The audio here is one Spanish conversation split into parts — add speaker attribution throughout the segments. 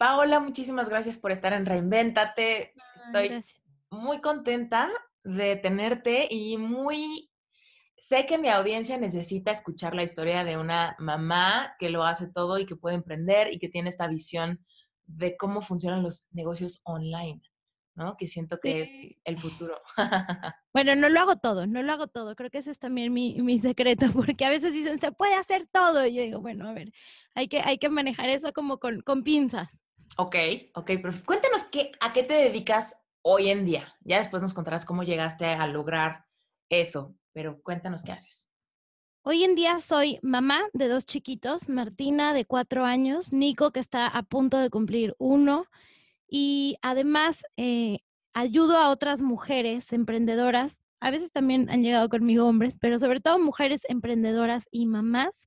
Speaker 1: Paola, muchísimas gracias por estar en Reinventate. Estoy muy contenta de tenerte y muy... Sé que mi audiencia necesita escuchar la historia de una mamá que lo hace todo y que puede emprender y que tiene esta visión de cómo funcionan los negocios online. ¿no? Que siento que es el futuro.
Speaker 2: bueno, no lo hago todo, no lo hago todo. Creo que ese es también mi, mi, secreto, porque a veces dicen, se puede hacer todo. Y yo digo, bueno, a ver, hay que, hay que manejar eso como con pinzas.
Speaker 1: Ok, ok, pero cuéntanos qué, a qué te dedicas hoy en día. Ya después nos contarás cómo llegaste a lograr eso, pero cuéntanos qué haces.
Speaker 2: Hoy en día soy mamá de dos chiquitos, Martina de cuatro años, Nico que está a punto de cumplir uno y además eh, ayudo a otras mujeres emprendedoras. A veces también han llegado conmigo hombres, pero sobre todo mujeres emprendedoras y mamás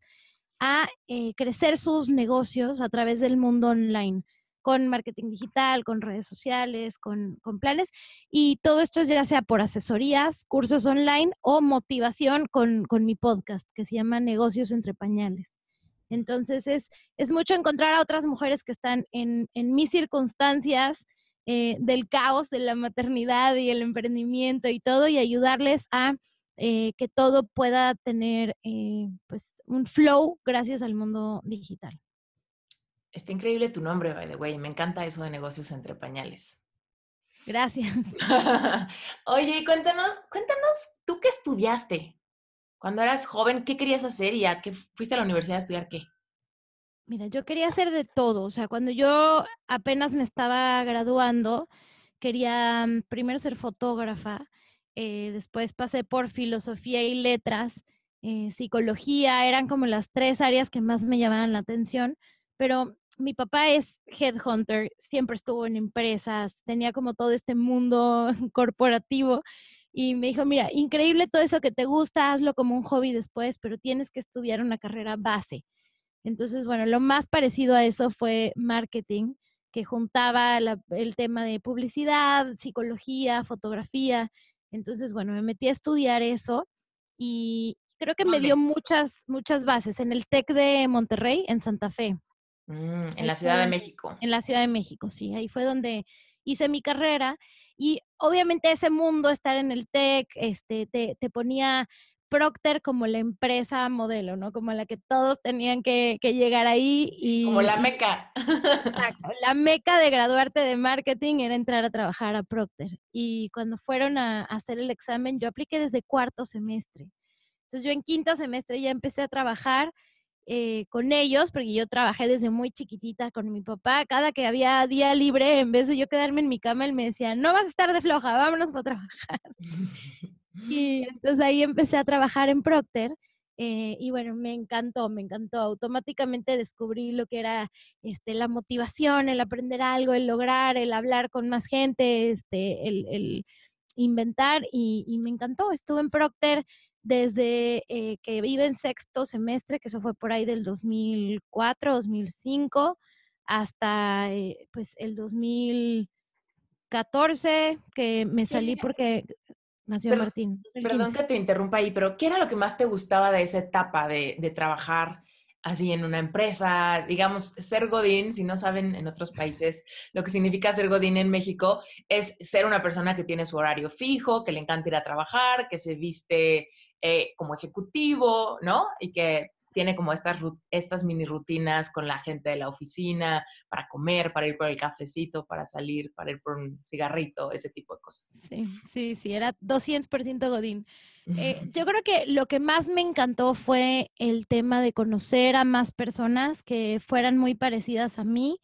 Speaker 2: a eh, crecer sus negocios a través del mundo online con marketing digital, con redes sociales, con, planes. Y todo esto es ya sea por asesorías, cursos online o motivación con, mi podcast que se llama Negocios entre Pañales. Entonces es, mucho encontrar a otras mujeres que están en, mis circunstancias eh, del caos de la maternidad y el emprendimiento y todo y ayudarles a eh, que todo pueda tener eh, pues un flow gracias al mundo digital.
Speaker 1: Está increíble tu nombre, by the way. Me encanta eso de negocios entre pañales. Gracias. Oye, cuéntanos, cuéntanos, ¿tú qué estudiaste? Cuando eras joven, ¿qué querías hacer y a qué fuiste a la universidad a estudiar qué?
Speaker 2: Mira, yo quería hacer de todo. O sea, cuando yo apenas me estaba graduando, quería mm, primero ser fotógrafa, eh, después pasé por filosofía y letras, eh, psicología, eran como las tres áreas que más me llamaban la atención pero mi papá es headhunter, siempre estuvo en empresas, tenía como todo este mundo corporativo y me dijo, mira, increíble todo eso que te gusta, hazlo como un hobby después, pero tienes que estudiar una carrera base. Entonces, bueno, lo más parecido a eso fue marketing, que juntaba el tema de publicidad, psicología, fotografía. Entonces, bueno, me metí a estudiar eso y creo que me dio muchas, muchas bases en el TEC de Monterrey, en Santa Fe.
Speaker 1: Mm, en la Ciudad de México. En
Speaker 2: la Ciudad de México, sí. Ahí fue donde hice mi carrera. Y obviamente ese mundo, estar en el TEC, este, te, ponía Procter como la empresa modelo, ¿no? Como la que todos tenían que, llegar ahí y... Como la
Speaker 1: meca.
Speaker 2: Exacto. La meca de graduarte de marketing era entrar a trabajar a Procter. Y cuando fueron a, a hacer el examen, yo apliqué desde cuarto semestre. Entonces yo en quinto semestre ya empecé a trabajar eh, con ellos, porque yo trabajé desde muy chiquitita con mi papá. Cada que había día libre, en vez de yo quedarme en mi cama, él me decía, no vas a estar de floja, vámonos para trabajar. y entonces ahí empecé a trabajar en Procter. Eh, y bueno, me encantó, me encantó. Automáticamente descubrí lo que era este, la motivación, el aprender algo, el lograr, el hablar con más gente, este, el, inventar y, y, me encantó. Estuve en Procter desde eh, que vive en sexto semestre, que eso fue por ahí del 2004, 2005, hasta eh, pues el 2014, que me salí porque
Speaker 1: nació Martín. Perdón que te interrumpa ahí, pero ¿qué era lo que más te gustaba de esa etapa de, de trabajar? así en una empresa, digamos, ser Godín, si no saben en otros países lo que significa ser Godín en México, es ser una persona que tiene su horario fijo, que le encanta ir a trabajar, que se viste eh, como ejecutivo, ¿no? Y que tiene como estas, estas mini rutinas con la gente de la oficina, para comer, para ir por el cafecito, para salir, para ir por un cigarrito, ese tipo de cosas. Sí, sí, sí,
Speaker 2: era 200% Godín. Eh, yo creo que lo que más me encantó fue el tema de conocer a más personas que fueran muy parecidas a mí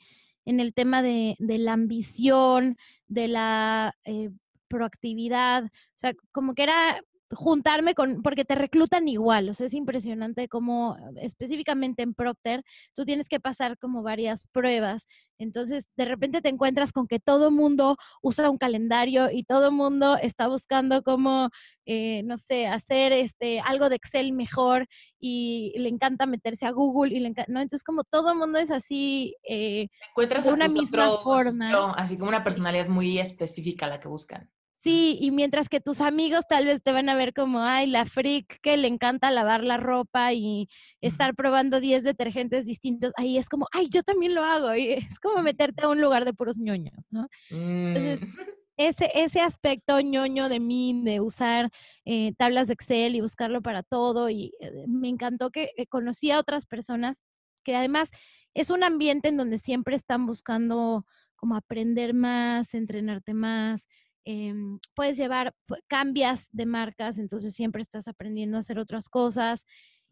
Speaker 2: en el tema de, la ambición, de la eh, proactividad, o sea, como que era juntarme con, porque te reclutan igual, o sea, es impresionante cómo específicamente en Procter tú tienes que pasar como varias pruebas, entonces de repente te encuentras con que todo el mundo usa un calendario y todo el mundo está buscando cómo, eh, no sé, hacer este, algo de Excel mejor y le encanta meterse a Google y le ¿no? Entonces como todo el mundo es así, eh,
Speaker 1: encuentras una misma forma. así como una personalidad muy específica la que buscan.
Speaker 2: Sí, y mientras que tus amigos tal vez te van a ver como, ay, la freak que le encanta lavar la ropa y estar probando 10 detergentes distintos, ahí es como, ay, yo también lo hago, y es como meterte a un lugar de puros ñoños, ¿no? Entonces, mm. ese, ese aspecto ñoño de mí, de usar eh, tablas de Excel y buscarlo para todo, y eh, me encantó que eh, conocí a otras personas que además es un ambiente en donde siempre están buscando como aprender más, entrenarte más Em, puedes llevar, cambias de marcas, entonces siempre estás aprendiendo a hacer otras cosas.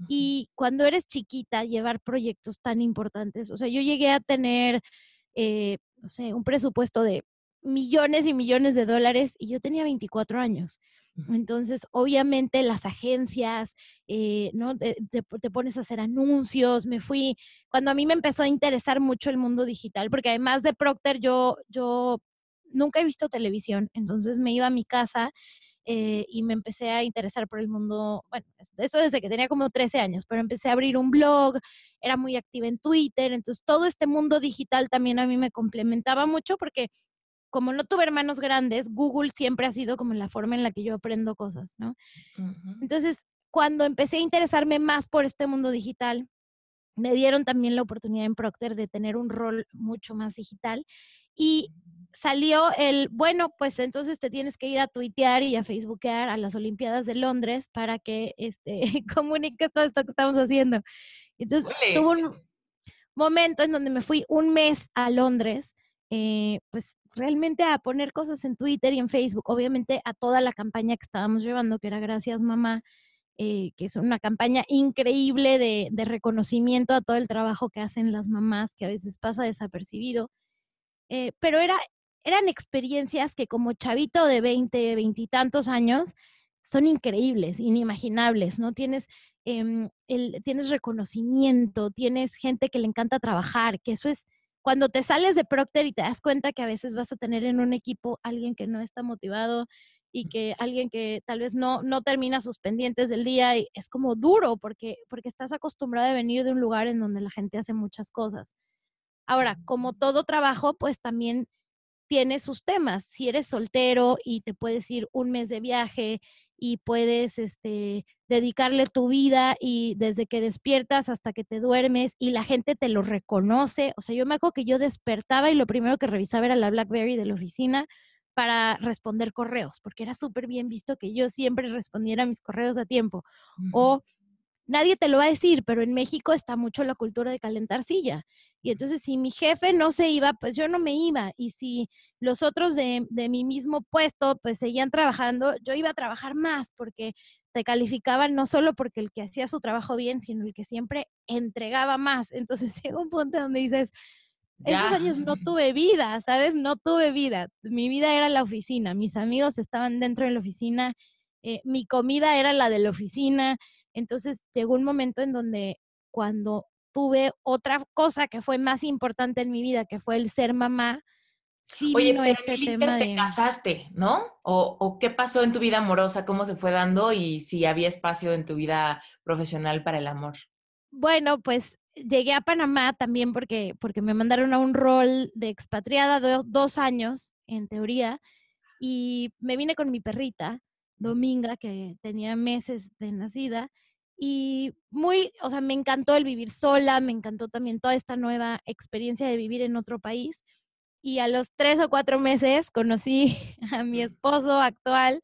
Speaker 2: Y cuando eres chiquita, llevar proyectos tan importantes, o sea, yo llegué a tener, eh, no sé, un presupuesto de millones y millones de dólares y yo tenía 24 años. Entonces, obviamente las agencias, eh, ¿no? Te, te, pones a hacer anuncios, me fui, cuando a mí me empezó a interesar mucho el mundo digital, porque además de Procter, yo, yo nunca he visto televisión, entonces me iba a mi casa eh, y me empecé a interesar por el mundo, bueno, eso desde que tenía como 13 años, pero empecé a abrir un blog, era muy activa en Twitter, entonces todo este mundo digital también a mí me complementaba mucho porque como no tuve hermanos grandes, Google siempre ha sido como la forma en la que yo aprendo cosas, ¿no? Entonces, cuando empecé a interesarme más por este mundo digital, me dieron también la oportunidad en Procter de tener un rol mucho más digital y salió el, bueno, pues entonces te tienes que ir a tuitear y a facebookear a las Olimpiadas de Londres para que este, comuniques todo esto que estamos haciendo. Entonces tuve tuvo un momento en donde me fui un mes a Londres, eh, pues realmente a poner cosas en Twitter y en Facebook, obviamente a toda la campaña que estábamos llevando, que era Gracias Mamá, eh, que es una campaña increíble de, reconocimiento a todo el trabajo que hacen las mamás, que a veces pasa desapercibido. Eh, pero era eran experiencias que como chavito de 20, veintitantos tantos años, son increíbles, inimaginables, ¿no? Tienes, em, el, tienes reconocimiento, tienes gente que le encanta trabajar, que eso es, cuando te sales de Procter y te das cuenta que a veces vas a tener en un equipo alguien que no está motivado y que alguien que tal vez no, no termina sus pendientes del día, y es como duro porque, porque estás acostumbrado a venir de un lugar en donde la gente hace muchas cosas. Ahora, como todo trabajo, pues también tiene sus temas. Si eres soltero y te puedes ir un mes de viaje y puedes este, dedicarle tu vida y desde que despiertas hasta que te duermes y la gente te lo reconoce. O sea, yo me acuerdo que yo despertaba y lo primero que revisaba era la BlackBerry de la oficina para responder correos, porque era súper bien visto que yo siempre respondiera mis correos a tiempo. O nadie te lo va a decir, pero en México está mucho la cultura de calentar silla. Y entonces si mi jefe no se iba, pues yo no me iba. Y si los otros de, mi mismo puesto, pues seguían trabajando, yo iba a trabajar más porque te calificaban no solo porque el que hacía su trabajo bien, sino el que siempre entregaba más. Entonces llega un punto donde dices,
Speaker 1: esos años no
Speaker 2: tuve vida, ¿sabes? No tuve vida. Mi vida era la oficina, mis amigos estaban dentro de la oficina, eh, mi comida era la de la oficina, entonces llegó un momento en donde cuando tuve otra cosa que fue más importante en mi vida, que fue el ser mamá, sí Oye, vino este te
Speaker 1: casaste, ¿no? O, qué pasó en tu vida amorosa? ¿Cómo se fue dando? Y si había espacio en tu vida profesional para el amor.
Speaker 2: Bueno, pues llegué a Panamá también porque, porque me mandaron a un rol de expatriada de dos años, en teoría, y me vine con mi perrita, Dominga, que tenía meses de nacida, y muy, o sea, me encantó el vivir sola, me encantó también toda esta nueva experiencia de vivir en otro país. Y a los tres o cuatro meses conocí a mi esposo actual,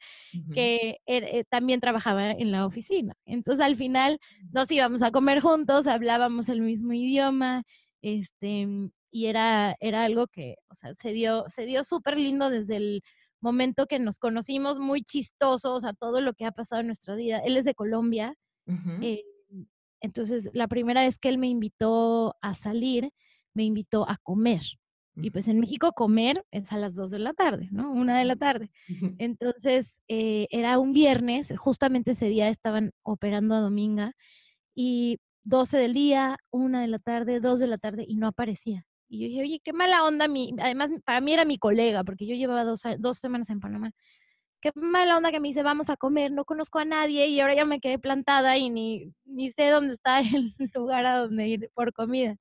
Speaker 2: que er, eh, también trabajaba en la oficina. Entonces al final mm. nos íbamos a comer juntos, hablábamos el mismo idioma, este, y era, algo que, o sea, se dio, se dio súper lindo desde el momento que nos conocimos, muy chistoso, o sea, todo lo que ha pasado en nuestra vida. Él es de Colombia, eh, entonces, la primera vez que él me invitó a salir, me invitó a comer. Y pues en México comer es a las 2 de la tarde, ¿no? Una de la tarde. Entonces, eh, era un viernes, justamente ese día estaban operando a Dominga y 12 del día, 1 de la tarde, 2 de la tarde y no aparecía. Y yo dije, oye, qué mala onda. Mi, además, para mí era mi colega, porque yo llevaba dos semanas en Panamá qué mala onda que me dice, vamos a comer, no conozco a nadie y ahora ya me quedé plantada y ni, sé dónde está el lugar a donde ir por comida.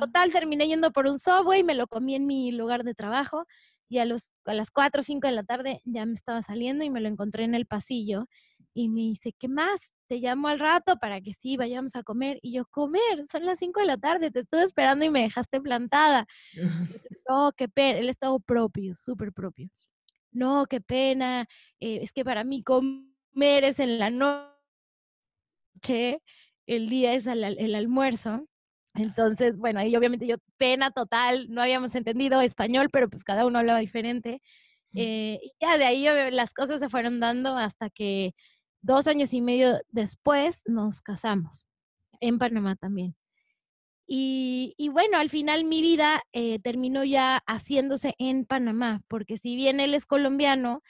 Speaker 2: Total, terminé yendo por un subway, me lo comí en mi lugar de trabajo y a, los, a las 4 o 5 de la tarde ya me estaba saliendo y me lo encontré en el pasillo y me dice, ¿qué más? Te llamo al rato para que sí, vayamos a comer. Y yo, comer, son las 5 de la tarde, te estuve esperando y me dejaste plantada. no, qué per, él estaba propio, súper propio no, qué pena, eh, es que para mí comer es en la noche, el día es el almuerzo. Entonces, bueno, ahí obviamente yo, pena total, no habíamos entendido español, pero pues cada uno hablaba diferente. Eh, y ya de ahí las cosas se fueron dando hasta que dos años y medio después nos casamos, en Panamá también. Y, bueno, al final mi vida eh, terminó ya haciéndose en Panamá, porque si bien él es colombiano,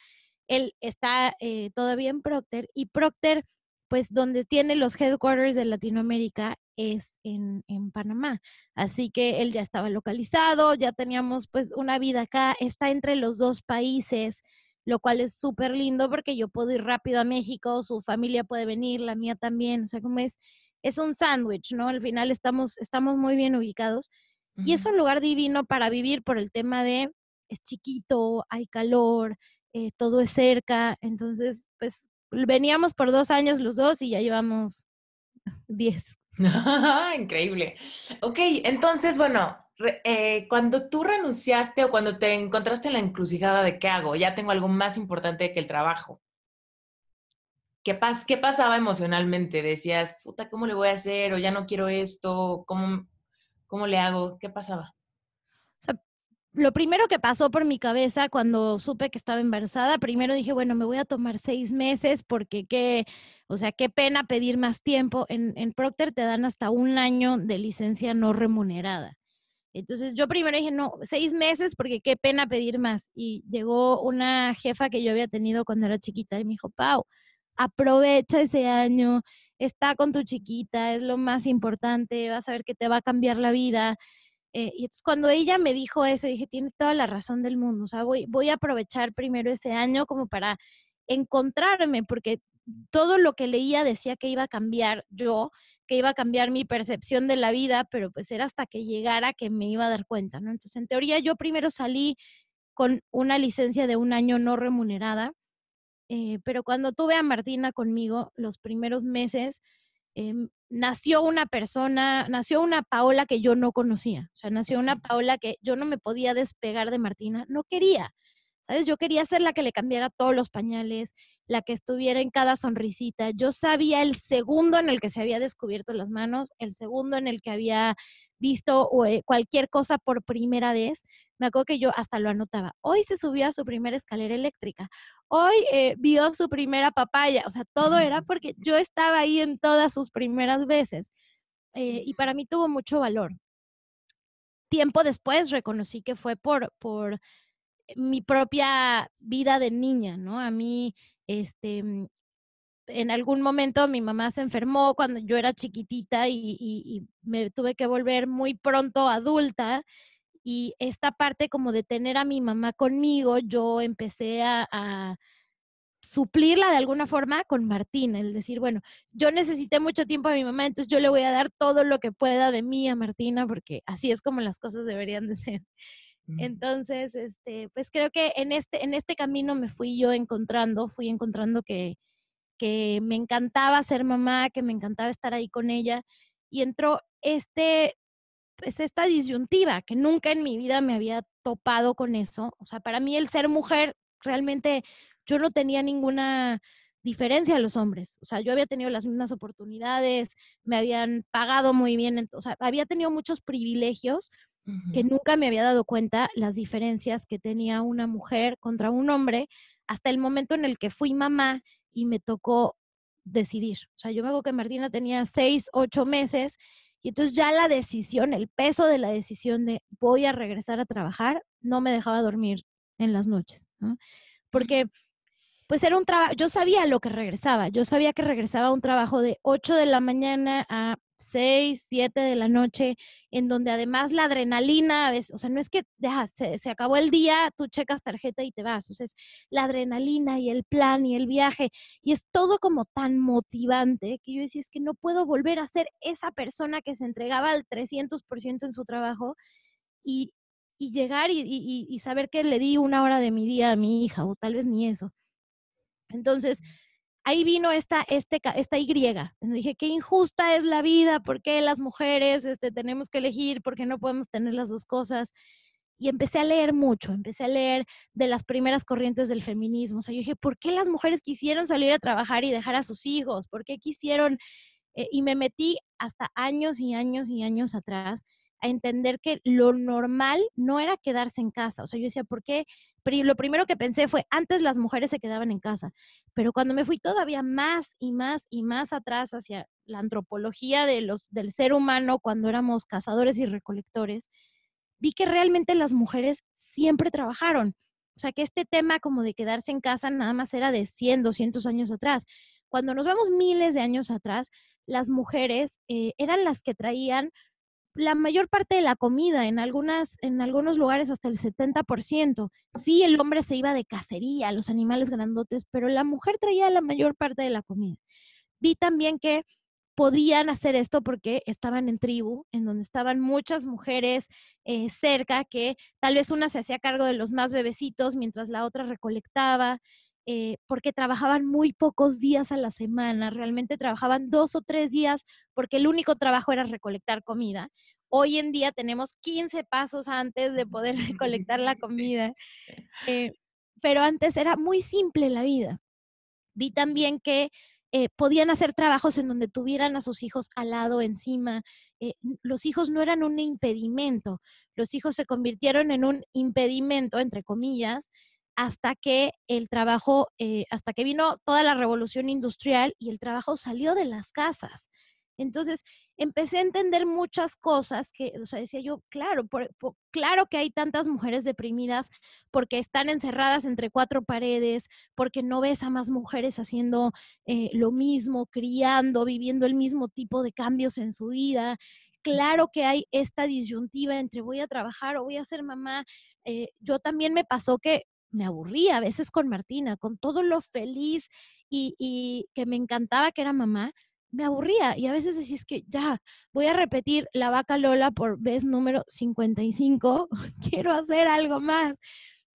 Speaker 2: él está eh, todavía en Procter y Procter, pues donde tiene los headquarters de Latinoamérica es en, en, Panamá. Así que él ya estaba localizado, ya teníamos pues una vida acá, está entre los dos países, lo cual es súper lindo porque yo puedo ir rápido a México, su familia puede venir, la mía también, o sea, como es, es un sándwich, ¿no? Al final estamos, estamos muy bien ubicados. Y es un lugar divino para vivir por el tema de es chiquito, hay calor, eh, todo es cerca. Entonces, pues veníamos por dos años los dos y ya llevamos diez.
Speaker 1: Increíble. Ok, entonces, bueno, eh, cuando tú renunciaste o cuando te encontraste en la encrucijada de qué hago, ya tengo algo más importante que el trabajo. ¿qué, pas ¿qué pasaba emocionalmente? Decías, puta, ¿cómo le voy a hacer? O ya no quiero esto, ¿cómo, cómo le hago? ¿Qué pasaba? O
Speaker 2: sea, lo primero que pasó por mi cabeza cuando supe que estaba embarazada, primero dije, bueno, me voy a tomar seis meses porque qué, o sea, qué pena pedir más tiempo. En, en Procter te dan hasta un año de licencia no remunerada. Entonces yo primero dije, no, seis meses porque qué pena pedir más. Y llegó una jefa que yo había tenido cuando era chiquita y me dijo, Pau, aprovecha ese año, está con tu chiquita, es lo más importante, vas a ver que te va a cambiar la vida. Eh, y entonces cuando ella me dijo eso, dije, tienes toda la razón del mundo, o sea, voy, voy a aprovechar primero ese año como para encontrarme, porque todo lo que leía decía que iba a cambiar yo, que iba a cambiar mi percepción de la vida, pero pues era hasta que llegara que me iba a dar cuenta, ¿no? Entonces, en teoría, yo primero salí con una licencia de un año no remunerada, eh, pero cuando tuve a Martina conmigo los primeros meses, em, nació una persona, nació una Paola que yo no conocía. O sea, nació una Paola que yo no me podía despegar de Martina, no quería. ¿Sabes? Yo quería ser la que le cambiara todos los pañales, la que estuviera en cada sonrisita. Yo sabía el segundo en el que se había descubierto las manos, el segundo en el que había visto eh, cualquier cosa por primera vez, me acuerdo que yo hasta lo anotaba. Hoy se subió a su primera escalera eléctrica, hoy eh, vio su primera papaya, o sea, todo era porque yo estaba ahí en todas sus primeras veces. Eh, y para mí tuvo mucho valor. Tiempo después reconocí que fue por, por mi propia vida de niña, ¿no? A mí, este, mm, en algún momento mi mamá se enfermó cuando yo era chiquitita y, me tuve que volver muy pronto adulta. Y esta parte como de tener a mi mamá conmigo, yo empecé a, suplirla de alguna forma con Martín, el decir, bueno, yo necesité mucho tiempo a mi mamá, entonces yo le voy a dar todo lo que pueda de mí a Martina, porque así es como las cosas deberían de ser. Entonces, este, pues creo que en este, en este camino me fui yo encontrando, fui encontrando que, que me encantaba ser mamá, que me encantaba estar ahí con ella. Y entró este, pues, esta disyuntiva, que nunca en mi vida me había topado con eso. O sea, para mí el ser mujer, realmente yo no tenía ninguna diferencia a los hombres. O sea, yo había tenido las mismas oportunidades, me habían pagado muy bien, o sea, había tenido muchos privilegios que nunca me había dado cuenta las diferencias que tenía una mujer contra un hombre hasta el momento en el que fui mamá y me tocó decidir. O sea, yo me acuerdo que Martina tenía seis, ocho meses y entonces ya la decisión, el peso de la decisión de voy a regresar a trabajar, no me dejaba dormir en las noches, Porque pues era un trabajo, yo sabía lo que regresaba, yo sabía que regresaba a un trabajo de ocho de la mañana a 6, 7 de la noche, en donde además la adrenalina, o sea, no es que se, acabó el día, tú checas tarjeta y te vas, o sea, es la adrenalina y el plan y el viaje, y es todo como tan motivante que yo decía, es que no puedo volver a ser esa persona que se entregaba al 300% en su trabajo y, llegar y, y, saber que le di una hora de mi día a mi hija, o tal vez ni eso. Entonces, ahí vino esta, este, esta Y. Entonces dije, qué injusta es la vida, por qué las mujeres este, tenemos que elegir, por qué no podemos tener las dos cosas. Y empecé a leer mucho, empecé a leer de las primeras corrientes del feminismo. O sea, yo dije, ¿por qué las mujeres quisieron salir a trabajar y dejar a sus hijos? ¿Por qué quisieron? Eh, y me metí hasta años y años y años atrás a entender que lo normal no era quedarse en casa. O sea, yo decía, ¿por qué? Lo primero que pensé fue, antes las mujeres se quedaban en casa, pero cuando me fui todavía más y más y más atrás hacia la antropología de los, del ser humano cuando éramos cazadores y recolectores, vi que realmente las mujeres siempre trabajaron. O sea, que este tema como de quedarse en casa nada más era de 100, 200 años atrás. Cuando nos vamos miles de años atrás, las mujeres eh, eran las que traían la mayor parte de la comida, en, algunas, en algunos lugares hasta el 70%. Sí, el hombre se iba de cacería, los animales grandotes, pero la mujer traía la mayor parte de la comida. Vi también que podían hacer esto porque estaban en tribu, en donde estaban muchas mujeres eh, cerca, que tal vez una se hacía cargo de los más bebecitos mientras la otra recolectaba. Eh, porque trabajaban muy pocos días a la semana, realmente trabajaban dos o tres días porque el único trabajo era recolectar comida. Hoy en día tenemos 15 pasos antes de poder recolectar la comida, eh, pero antes era muy simple la vida. Vi también que eh, podían hacer trabajos en donde tuvieran a sus hijos al lado, encima. los hijos no eran un impedimento, los hijos se convirtieron en un impedimento, entre comillas, hasta que el trabajo, eh, hasta que vino toda la revolución industrial y el trabajo salió de las casas. Entonces, empecé a entender muchas cosas que, o sea, decía yo, claro, claro que hay tantas mujeres deprimidas porque están encerradas entre cuatro paredes, porque no ves a más mujeres haciendo eh, lo mismo, criando, viviendo el mismo tipo de cambios en su vida. Claro que hay esta disyuntiva entre voy a trabajar o voy a ser mamá. Eh, yo también me pasó que me aburría a veces con Martina, con todo lo feliz y, que me encantaba que era mamá, me aburría y a veces decía, es que ya, voy a repetir la vaca Lola por vez número 55, quiero hacer algo más.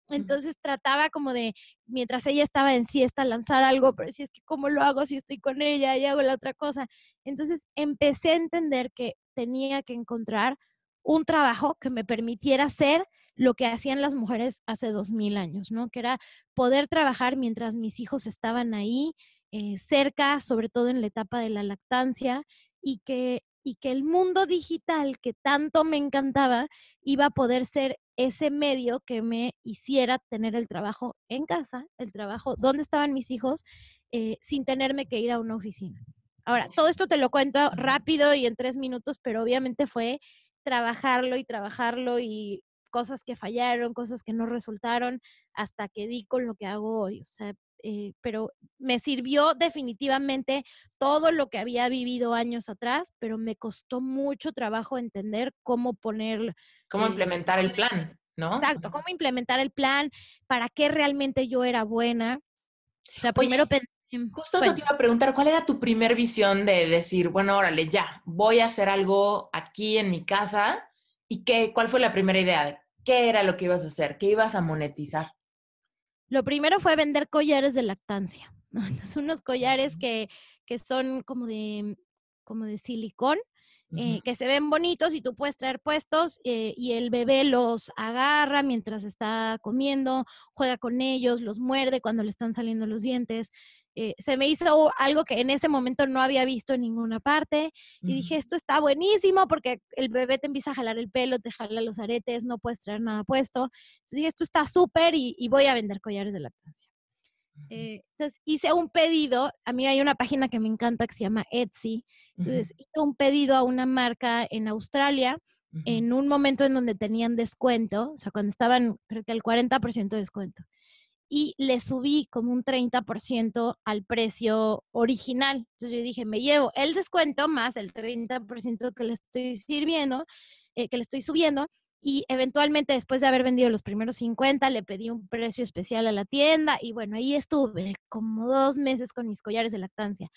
Speaker 2: Entonces trataba como de, mientras ella estaba en siesta, lanzar algo, pero si es que cómo lo hago si estoy con ella y hago la otra cosa. Entonces empecé a entender que tenía que encontrar un trabajo que me permitiera ser lo que hacían las mujeres hace dos mil años, ¿no? Que era poder trabajar mientras mis hijos estaban ahí, eh, cerca, sobre todo en la etapa de la lactancia, y que, y que el mundo digital que tanto me encantaba iba a poder ser ese medio que me hiciera tener el trabajo en casa, el trabajo donde estaban mis hijos, eh, sin tenerme que ir a una oficina. Ahora, todo esto te lo cuento rápido y en tres minutos, pero obviamente fue trabajarlo y trabajarlo y cosas que fallaron, cosas que no resultaron, hasta que di con lo que hago hoy. O sea, eh, pero me sirvió definitivamente todo lo que había vivido años atrás, pero me costó mucho trabajo entender cómo poner... Cómo eh, implementar el plan, ¿no? Exacto, cómo implementar el plan, para qué realmente yo era buena. O sea, primero
Speaker 1: em, Justo eso te iba a preguntar, ¿cuál era tu primer visión de decir, bueno, órale, ya, voy a hacer algo aquí en mi casa ¿Y qué, cuál fue la primera idea? ¿Qué era lo que ibas a hacer? ¿Qué ibas a monetizar? Lo primero
Speaker 2: fue vender collares de lactancia. unos collares mm. que, son como de, como de silicón, eh, que se ven bonitos y tú puedes traer puestos eh, y el bebé los agarra mientras está comiendo, juega con ellos, los muerde cuando le están saliendo los dientes. Eh, se me hizo algo que en ese momento no había visto en ninguna parte y dije, esto está buenísimo porque el bebé te empieza a jalar el pelo, te jala los aretes, no puedes traer nada puesto. Entonces dije, esto está súper y, voy a vender collares de lactancia. Eh, entonces hice un pedido, a mí hay una página que me encanta que se llama Etsy, entonces hice un pedido a una marca en Australia en un momento en donde tenían descuento, o sea, cuando estaban creo que el 40% de descuento y le subí como un 30% al precio original. Entonces yo dije, me llevo el descuento más el 30% que le estoy sirviendo, eh, que le estoy subiendo. Y eventualmente, después de haber vendido los primeros 50, le pedí un precio especial a la tienda. Y bueno, ahí estuve como dos meses con mis collares de lactancia.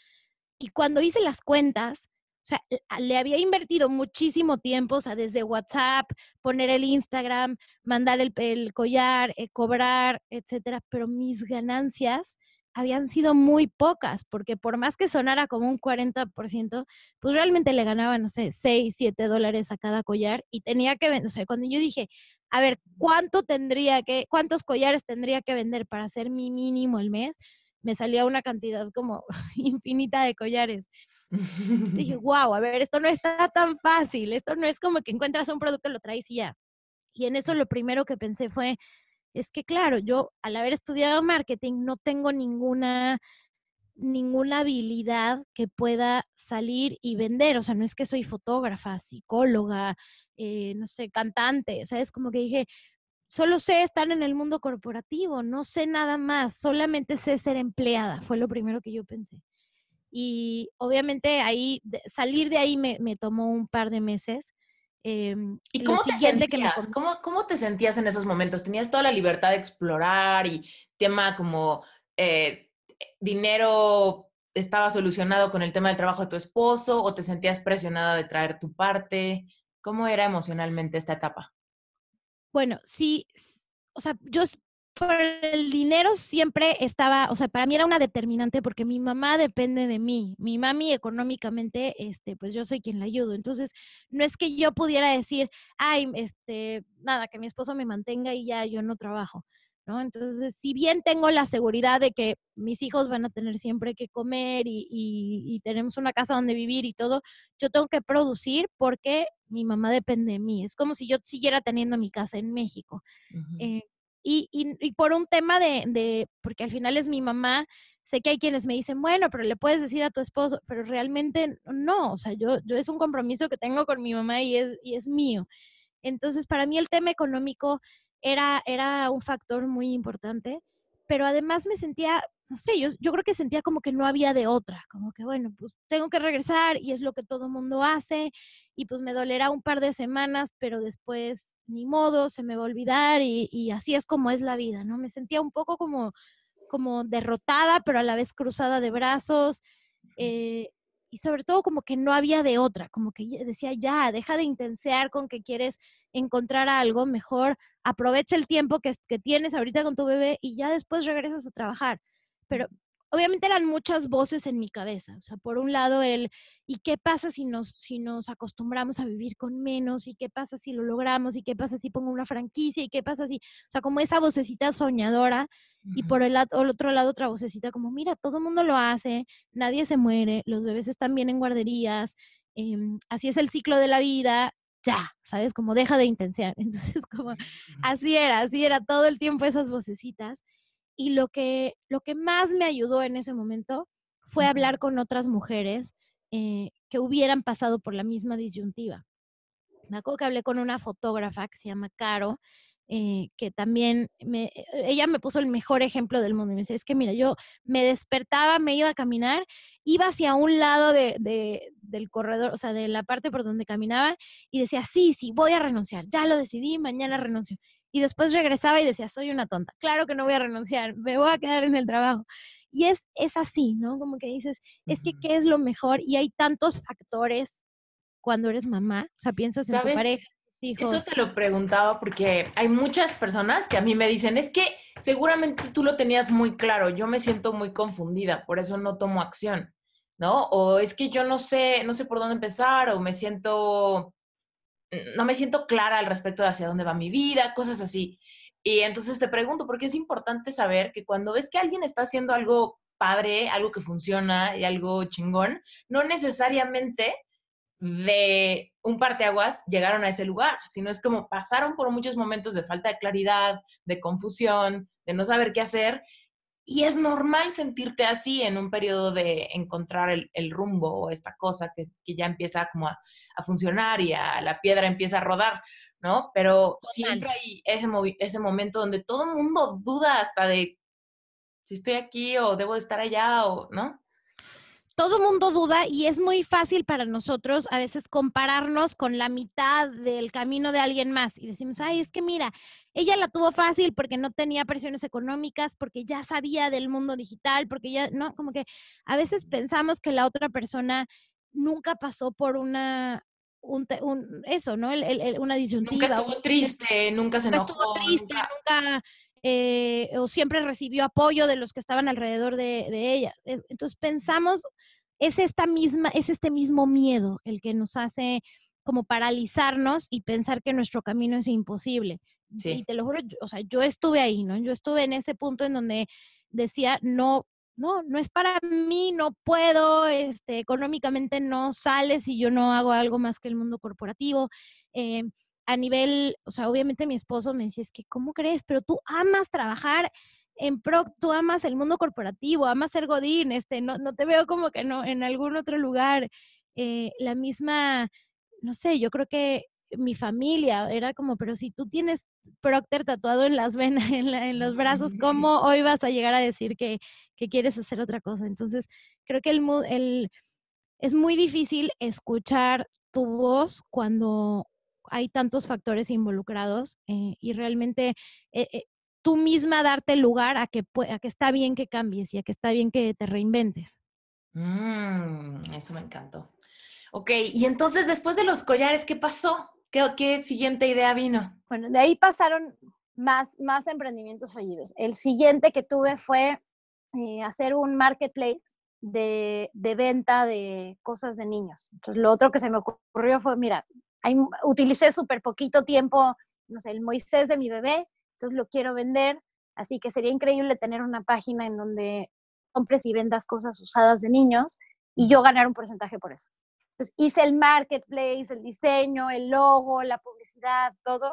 Speaker 2: Y cuando hice las cuentas, o sea, le había invertido muchísimo tiempo, o sea, desde WhatsApp, poner el Instagram, mandar el, collar, eh, cobrar, etcétera, pero mis ganancias habían sido muy pocas, porque por más que sonara como un 40%, pues realmente le ganaba, no sé, 6, 7 dólares a cada collar y tenía que vender, o sea, cuando yo dije, a ver, ¿cuánto tendría que, cuántos collares tendría que vender para hacer mi mínimo el mes? Me salía una cantidad como infinita de collares. Dije, wow, a ver, esto no está tan fácil, esto no es como que encuentras un producto, lo traes y ya. Y en eso lo primero que pensé fue, es que claro, yo al haber estudiado marketing no tengo ninguna ninguna habilidad que pueda salir y vender. O sea, no es que soy fotógrafa, psicóloga, eh, no sé, cantante, es Como que dije, solo sé estar en el mundo corporativo, no sé nada más, solamente sé ser empleada, fue lo primero que yo pensé. Y obviamente ahí, salir de ahí me, tomó un par de meses. Em, ¿Y cómo te, sentías?
Speaker 1: ¿Cómo, ¿Cómo te sentías en esos momentos? ¿Tenías toda la libertad de explorar y tema como eh, dinero estaba solucionado con el tema del trabajo de tu esposo o te sentías presionada de traer tu parte? ¿Cómo era emocionalmente esta etapa?
Speaker 2: Bueno, sí, o sea, yo por el dinero siempre estaba, o sea, para mí era una determinante porque mi mamá depende de mí. Mi mami económicamente, este, pues yo soy quien la ayudo. Entonces, no es que yo pudiera decir, ay, este, nada, que mi esposo me mantenga y ya yo no trabajo. ¿No? Entonces, si bien tengo la seguridad de que mis hijos van a tener siempre que comer y, tenemos una casa donde vivir y todo, yo tengo que producir porque mi mamá depende de mí. Es como si yo siguiera teniendo mi casa en México. Y, por un tema de, porque al final es mi mamá, sé que hay quienes me dicen, bueno, pero le puedes decir a tu esposo, pero realmente no, o sea, yo, yo es un compromiso que tengo con mi mamá y es, y es mío. Entonces, para mí el tema económico era, era un factor muy importante, pero además me sentía, no sé, yo, yo creo que sentía como que no había de otra, como que, bueno, pues tengo que regresar y es lo que todo mundo hace y pues me dolerá un par de semanas, pero después ni modo, se me va a olvidar y, así es como es la vida, ¿no? Me sentía un poco como, como derrotada, pero a la vez cruzada de brazos. Eh, y sobre todo como que no había de otra, como que decía, ya, deja de intensear con que quieres encontrar algo, mejor aprovecha el tiempo que, que, tienes ahorita con tu bebé y ya después regresas a trabajar. Pero obviamente eran muchas voces en mi cabeza. O sea, por un lado el, ¿y qué pasa si nos, si nos acostumbramos a vivir con menos? ¿Y qué pasa si lo logramos? ¿Y qué pasa si pongo una franquicia? ¿Y qué pasa si, o sea, como esa vocecita soñadora? Y por el, otro lado otra vocecita como, mira, todo el mundo lo hace, nadie se muere, los bebés están bien en guarderías, em, así es el ciclo de la vida. Ya, ¿sabes? Como deja de intensear. Entonces, como así era, así era todo el tiempo esas vocecitas y lo que, lo que más me ayudó en ese momento fue hablar con otras mujeres eh, que hubieran pasado por la misma disyuntiva. Me acuerdo que hablé con una fotógrafa que se llama Caro, eh, que también me, eh, ella me puso el mejor ejemplo del mundo. Y me dice, es que mira, yo me despertaba, me iba a caminar, iba hacia un lado del corredor, o sea, de la parte por donde caminaba, y decía, sí, sí, voy a renunciar, ya lo decidí, mañana renuncio y después regresaba y decía, soy una tonta, claro que no voy a renunciar, me voy a quedar en el trabajo. Y es, es así, ¿no? Como que dices, es que qué es lo mejor y hay tantos factores cuando eres mamá, o sea, piensas en tu pareja.
Speaker 1: Hijos. Esto te lo preguntaba porque hay muchas personas que a mí me dicen, es que seguramente tú lo tenías muy claro, yo me siento muy confundida, por eso no tomo acción, ¿no? O es que yo no sé, no sé por dónde empezar o me siento no me siento clara al respecto de hacia dónde va mi vida, cosas así. Y entonces te pregunto, porque es importante saber que cuando ves que alguien está haciendo algo padre, algo que funciona y algo chingón, no necesariamente de un parteaguas llegaron a ese lugar, sino es como pasaron por muchos momentos de falta de claridad, de confusión, de no saber qué hacer y es normal sentirte así en un periodo de encontrar el, rumbo o esta cosa que, ya empieza como a, funcionar y a la piedra empieza a rodar, ¿no? Pero siempre hay ese, ese momento donde todo el mundo duda hasta de si estoy aquí o debo estar allá o, ¿no?
Speaker 2: todo mundo duda y es muy fácil para nosotros a veces compararnos con la mitad del camino de alguien más y decimos, ay, es que mira, ella la tuvo fácil porque no tenía presiones económicas, porque ya sabía del mundo digital, porque ya, no, como que a veces pensamos que la otra persona nunca pasó por una eso, ¿no? una disyuntiva. Nunca estuvo triste,
Speaker 1: nunca se enojó. Nunca estuvo triste,
Speaker 2: nunca eh, o siempre recibió apoyo de los que estaban alrededor de, ella. E, entonces pensamos, es, esta misma, es este mismo miedo el que nos hace como paralizarnos y pensar que nuestro camino es imposible. Y te lo juro, yo, o sea, yo estuve ahí, ¿no? Yo estuve en ese punto en donde decía, no, no, no es para mí, no puedo, este, económicamente no sale si yo no hago algo más que el mundo corporativo. Em, a nivel, o sea, obviamente mi esposo me decía, es que, ¿cómo crees? Pero tú amas trabajar en proc tú amas el mundo corporativo, amas ser Godín, este, no, no te veo como que no, en algún otro lugar. Eh, la misma, no sé, yo creo que mi familia era como, pero si tú tienes Procter tatuado en las venas, en, los brazos, mm. ¿cómo hoy vas a llegar a decir que, quieres hacer otra cosa? Entonces, creo que el, el, es muy difícil escuchar tu voz cuando hay tantos factores involucrados eh, y realmente eh, eh, tú misma darte lugar a que, a que está bien que cambies y a que está bien que te
Speaker 1: reinventes. Mm, eso me encantó. Ok, y entonces después de los collares, ¿qué pasó? ¿Qué, siguiente idea vino? Bueno, de ahí pasaron
Speaker 2: más, más emprendimientos fallidos. El siguiente que tuve fue hacer un marketplace de, de, venta de cosas de niños. Entonces, lo otro que se me ocurrió fue, mira, utilicé súper poquito tiempo, no sé, el Moisés de mi bebé, entonces lo quiero vender, así que sería increíble tener una página en donde compres y vendas cosas usadas de niños y yo ganar un porcentaje por eso. Entonces hice el marketplace, el diseño, el logo, la publicidad, todo.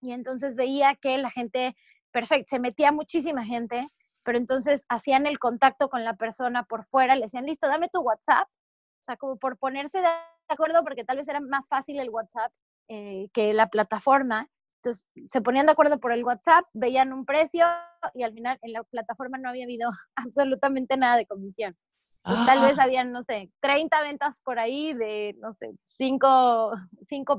Speaker 2: Y entonces veía que la gente, perfecto, se metía muchísima gente, pero entonces hacían el contacto con la persona por fuera, le decían, listo, dame tu WhatsApp. O sea, como por ponerse de acuerdo porque tal vez era más fácil el WhatsApp eh, que la plataforma. Entonces, se ponían de acuerdo por el WhatsApp, veían un precio y al final en la plataforma no había habido absolutamente nada de comisión. Tal vez ah. habían, no sé, 30 ventas por ahí de, no sé, 5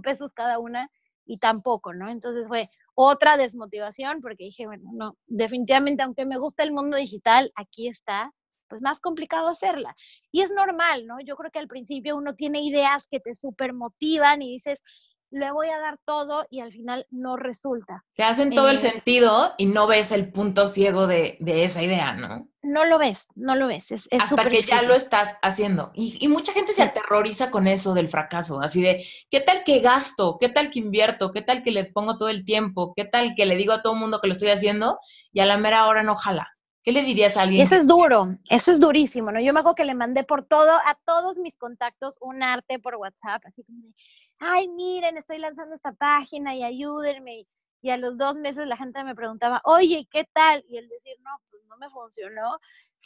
Speaker 2: pesos cada una y tampoco, ¿no? Entonces fue otra desmotivación porque dije, bueno, no, definitivamente aunque me gusta el mundo digital, aquí está, pues más complicado hacerla. Y es normal, ¿no? Yo creo que al principio uno tiene ideas que te super motivan y dices, le voy a dar todo y al final no resulta.
Speaker 1: Te hacen todo el eh, sentido y no ves el punto ciego de, esa idea, ¿no?
Speaker 2: No lo ves, no lo
Speaker 1: ves. Es, Hasta que ya lo estás haciendo. Y, mucha gente se aterroriza con eso del fracaso, así de, ¿qué tal que gasto? ¿Qué tal que invierto? ¿Qué tal que le pongo todo el tiempo? ¿Qué tal que le digo a todo el mundo que lo estoy haciendo? Y a la mera hora no jala. ¿Qué le dirías a alguien? eso es duro,
Speaker 2: eso es durísimo, ¿no? Yo me acuerdo que le mandé por todo, a todos mis contactos, un arte por WhatsApp, así como, ay, miren, estoy lanzando esta página y ayúdenme y a los dos meses la gente me preguntaba, oye, ¿qué tal? Y el decir, no, pues no me funcionó,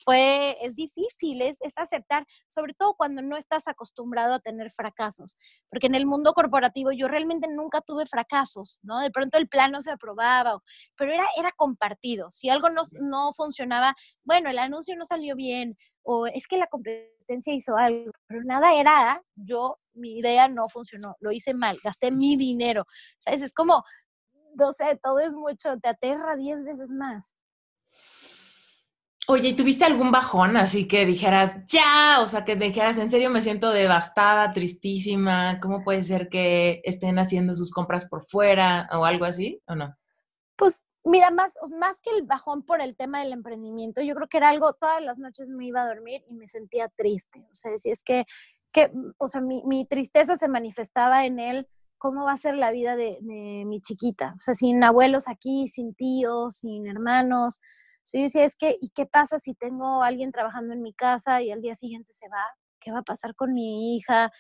Speaker 2: fue, es difícil, es, aceptar, sobre todo cuando no estás acostumbrado a tener fracasos, porque en el mundo corporativo yo realmente nunca tuve fracasos, ¿no? De pronto el plan no se aprobaba, pero era, era compartido, si algo no, no funcionaba, bueno, el anuncio no salió bien, o es que la competencia hizo algo, pero nada era, yo, mi idea no funcionó, lo hice mal, gasté mi dinero, ¿sabes? Es como no sé, todo es mucho, te aterra diez veces más. Oye, tuviste algún bajón
Speaker 1: así que dijeras, ya, o sea, que dijeras, en serio me siento devastada, tristísima, ¿cómo puede ser que estén haciendo sus compras por fuera o algo así o no?
Speaker 2: Pues mira, más, más que el bajón por el tema del emprendimiento, yo creo que era algo, todas las noches me iba a dormir y me sentía triste, o sea, si es que, que o sea, mi tristeza se manifestaba en él cómo va a ser la vida de, mi chiquita, o sea, sin abuelos aquí, sin tíos, sin hermanos. yo decía, es que, ¿y qué pasa si tengo a alguien trabajando en mi casa y al día siguiente se va? ¿Qué va a pasar con mi hija?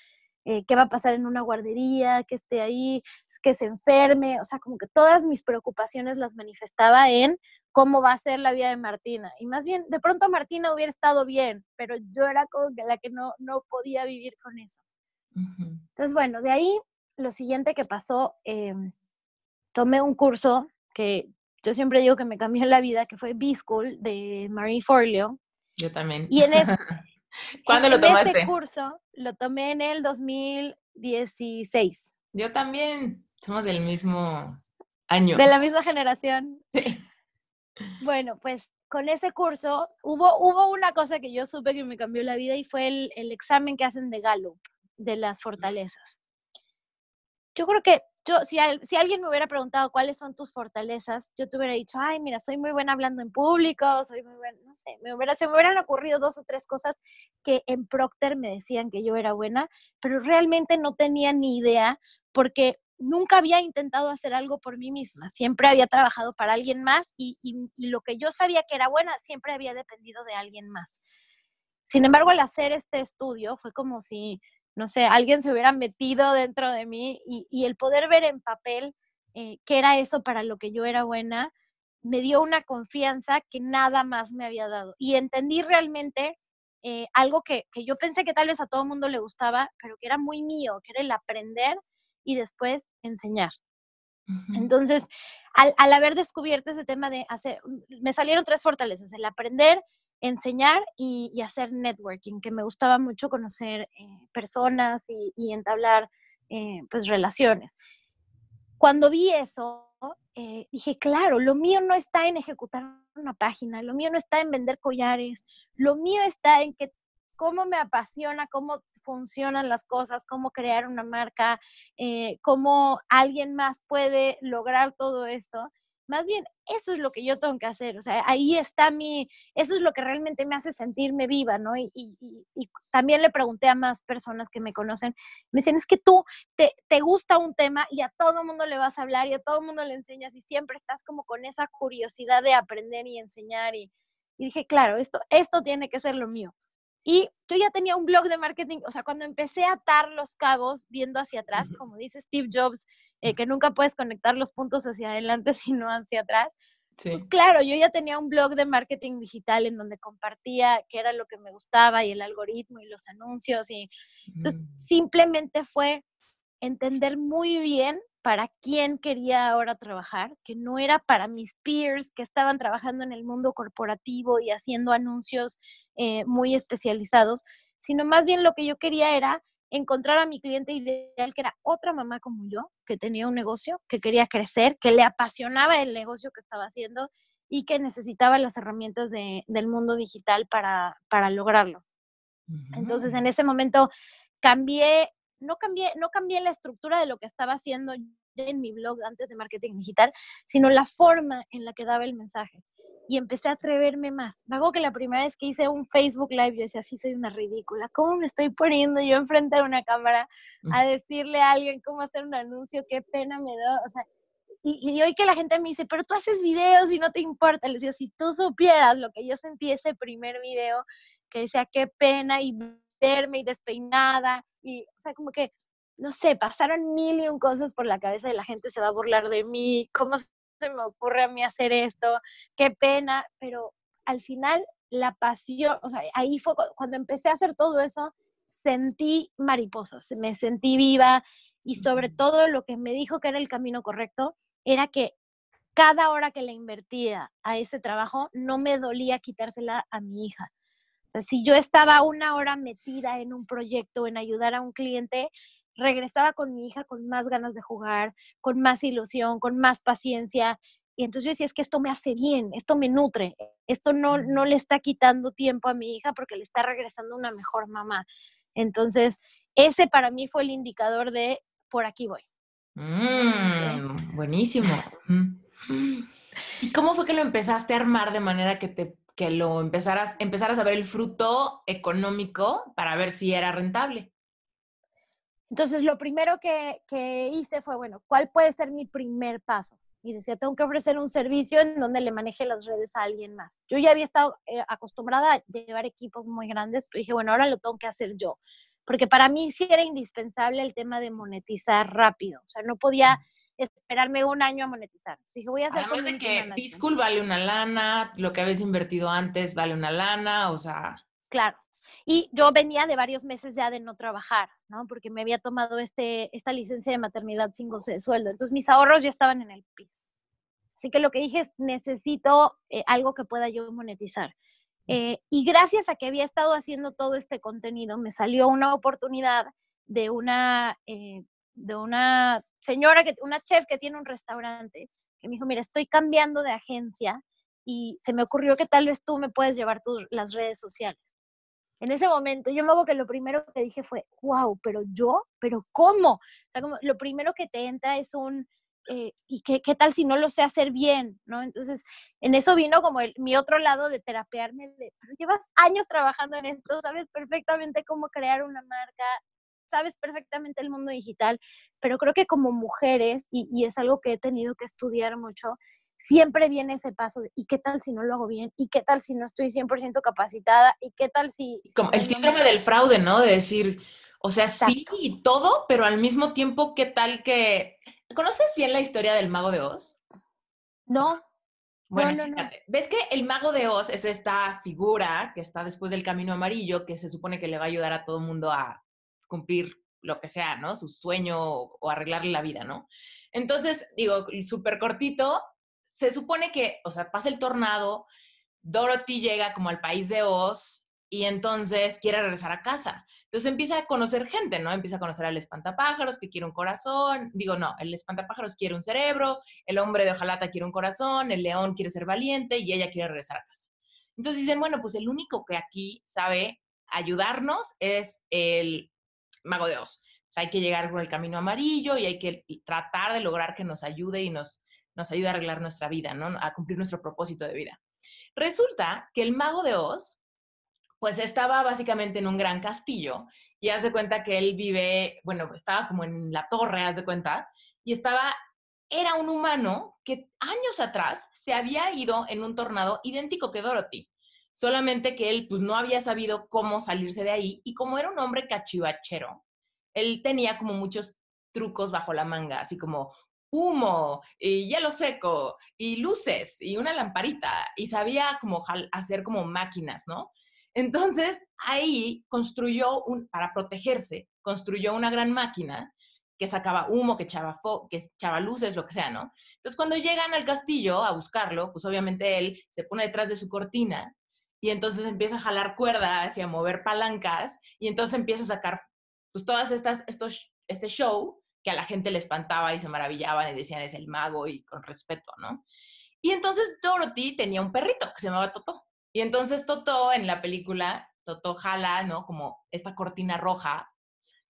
Speaker 2: Eh, ¿Qué va a pasar en una guardería? Que esté ahí, que se enferme. O sea, como que todas mis preocupaciones las manifestaba en cómo va a ser la vida de Martina. Y más bien, de pronto Martina hubiera estado bien, pero yo era como la que no, no podía vivir con eso. Entonces, bueno, de ahí lo siguiente que pasó, em, tomé un curso que yo siempre digo que me cambió la vida, que fue B-School de Marie Forleo.
Speaker 1: Yo también. Y en ese, lo tomaste? ese
Speaker 2: curso lo tomé en el 2016. Yo también. Somos del
Speaker 1: mismo año. De la
Speaker 2: misma generación. Bueno, pues con ese curso hubo, hubo una cosa que yo supe que me cambió la vida y fue el, el examen que hacen de Gallup, de las fortalezas yo creo que yo, si, si alguien me hubiera preguntado cuáles son tus fortalezas, yo te hubiera dicho, ay, mira, soy muy buena hablando en público, soy muy buena, no sé, me hubiera, se me hubieran ocurrido dos o tres cosas que en Procter me decían que yo era buena, pero realmente no tenía ni idea porque nunca había intentado hacer algo por mí misma, siempre había trabajado para alguien más y lo que yo sabía que era buena siempre había dependido de alguien más. Sin embargo, al hacer este estudio fue como si no sé, alguien se hubiera metido dentro de mí y, el poder ver en papel eh, que qué era eso para lo que yo era buena, me dio una confianza que nada más me había dado. Y entendí realmente eh, algo que, yo pensé que tal vez a todo mundo le gustaba, pero que era muy mío, que era el aprender y después enseñar. Entonces, al, al, haber descubierto ese tema de hacer, me salieron tres fortalezas, el aprender, enseñar y, hacer networking, que me gustaba mucho conocer eh, personas y, entablar eh, pues relaciones. Cuando vi eso, eh, dije, claro, lo mío no está en ejecutar una página, lo mío no está en vender collares, lo mío está en que cómo me apasiona, cómo funcionan las cosas, cómo crear una marca, cómo alguien más puede lograr todo esto. Más bien, eso es lo que yo tengo que hacer, o sea, ahí está mi, eso es lo que realmente me hace sentirme viva, ¿no? Y, también le pregunté a más personas que me conocen, me dicen, es que tú te, gusta un tema y a todo el mundo le vas a hablar y a todo el mundo le enseñas y siempre estás como con esa curiosidad de aprender y enseñar y, y dije, claro, esto, esto tiene que ser lo mío. Y yo ya tenía un blog de marketing, o sea, cuando empecé a atar los cabos viendo hacia atrás, como dice Steve Jobs, eh, mm. que nunca puedes conectar los puntos hacia adelante sino hacia atrás, pues sí. pues claro, yo ya tenía un blog de marketing digital en donde compartía qué era lo que me gustaba y el algoritmo y los anuncios. y Entonces, mm. simplemente fue entender muy bien para quién quería ahora trabajar, que no era para mis peers que estaban trabajando en el mundo corporativo y haciendo anuncios eh, muy especializados, sino más bien lo que yo quería era encontrar a mi cliente ideal, que era otra mamá como yo, que tenía un negocio, que quería crecer, que le apasionaba el negocio que estaba haciendo y que necesitaba las herramientas del mundo digital para, lograrlo. Entonces, en ese momento cambié no cambié, no cambié la estructura de lo que estaba haciendo en mi blog antes de marketing digital, sino la forma en la que daba el mensaje. Y empecé a atreverme más. Me que la primera vez que hice un Facebook Live, yo decía, sí, soy una ridícula. ¿Cómo me estoy poniendo yo enfrente de una cámara mm. a decirle a alguien cómo hacer un anuncio? Qué pena me da. y, y, hoy que la gente me dice, pero tú haces videos y no te importa. Les decía, si tú supieras lo que yo sentí ese primer video, que decía, qué pena y verme y despeinada y, o sea, como que, no sé, pasaron mil y un cosas por la cabeza de la gente, se va a burlar de mí, ¿cómo se me ocurre a mí hacer esto? Qué pena, pero al final la pasión, o sea, ahí fue cuando empecé a hacer todo eso, sentí mariposas, me sentí viva y sobre todo lo que me dijo que era el camino correcto era que cada hora que le invertía a ese trabajo no me dolía quitársela a mi hija si yo estaba una hora metida en un proyecto, en ayudar a un cliente, regresaba con mi hija con más ganas de jugar, con más ilusión, con más paciencia. Y entonces yo decía, es que esto me hace bien, esto me nutre, esto no, no le está quitando tiempo a mi hija porque le está regresando una mejor mamá. Entonces, ese para mí fue el indicador
Speaker 1: de por aquí voy. Mm, buenísimo. ¿Y cómo fue que lo empezaste a armar de manera que te que lo empezaras, empezaras a ver el fruto económico para ver si era rentable. Entonces, lo
Speaker 2: primero que, que hice fue, bueno, ¿cuál puede ser mi primer paso? y decía, tengo que ofrecer un servicio en donde le maneje las redes a alguien más. Yo ya había estado eh, acostumbrada a llevar equipos muy grandes, pero dije, bueno, ahora lo tengo que hacer yo, porque para mí sí era indispensable el tema de monetizar rápido, o sea, no podía esperarme un año a monetizar. Si voy a hacer Además de que
Speaker 1: Piscool vale una lana, lo que habéis invertido antes vale una lana, o sea...
Speaker 2: Claro. Y yo venía de varios meses ya de no trabajar, ¿no? Porque me había tomado este, esta licencia de maternidad sin goce de sueldo. Entonces mis ahorros ya estaban en el piso. Así que lo que dije es, necesito eh, algo que pueda yo monetizar. Mm. Eh, y gracias a que había estado haciendo todo este contenido, me salió una oportunidad de una eh, de una señora, que, una chef que tiene un restaurante, que me dijo, mira, estoy cambiando de agencia y se me ocurrió que tal vez tú me puedes llevar tus, las redes sociales. En ese momento, yo me hago que lo primero que dije fue, wow, pero yo, pero ¿cómo? O sea, como lo primero que te entra es un, eh, ¿y qué, tal si no lo sé hacer bien? ¿no? Entonces, en eso vino como el, mi otro lado de terapearme, llevas años trabajando en esto, sabes perfectamente cómo crear una marca, sabes perfectamente el mundo digital, pero creo que como mujeres, y, es algo que he tenido que estudiar mucho, siempre viene ese paso de, ¿y qué tal si no lo hago bien? ¿Y qué tal si no estoy 100% capacitada? ¿Y qué tal si... Como el síndrome
Speaker 1: del fraude, ¿no? De decir, o sea, sí y todo, pero al mismo tiempo, ¿qué tal que... ¿Conoces bien la historia del mago de Oz? No. Bueno, no, ves que el mago de Oz es esta figura que está después del camino amarillo, que se supone que le va a ayudar a todo el mundo a cumplir lo que sea, ¿no? Su sueño o, arreglarle la vida, ¿no? Entonces, digo, súper cortito, se supone que, o sea, pasa el tornado, Dorothy llega como al país de Oz y entonces quiere regresar a casa. Entonces empieza a conocer gente, ¿no? Empieza a conocer al espantapájaros que quiere un corazón. Digo, no, el espantapájaros quiere un cerebro, el hombre de ojalata quiere un corazón, el león quiere ser valiente y ella quiere regresar a casa. Entonces dicen, bueno, pues el único que aquí sabe ayudarnos es el mago de Oz. hay que llegar por el camino amarillo y hay que tratar de lograr que nos ayude y nos, nos ayude a arreglar nuestra vida, ¿no? A cumplir nuestro propósito de vida. Resulta que el mago de Oz, pues estaba básicamente en un gran castillo y hace cuenta que él vive, bueno, estaba como en la torre, hace cuenta, y estaba, era un humano que años atrás se había ido en un tornado idéntico que Dorothy solamente que él pues no había sabido cómo salirse de ahí y como era un hombre cachivachero, él tenía como muchos trucos bajo la manga, así como humo y hielo seco y luces y una lamparita y sabía como hacer como máquinas, ¿no? Entonces ahí construyó un, para protegerse, construyó una gran máquina que sacaba humo, que echaba, que echaba luces, lo que sea, ¿no? Entonces cuando llegan al castillo a buscarlo, pues obviamente él se pone detrás de su cortina y entonces empieza a jalar cuerdas y a mover palancas y entonces empieza a sacar pues todas estas, estos, este show que a la gente le espantaba y se maravillaban y decían es el mago y con respeto, ¿no? Y entonces Dorothy tenía un perrito que se llamaba Toto. Y entonces Toto en la película, Toto jala, ¿no? Como esta cortina roja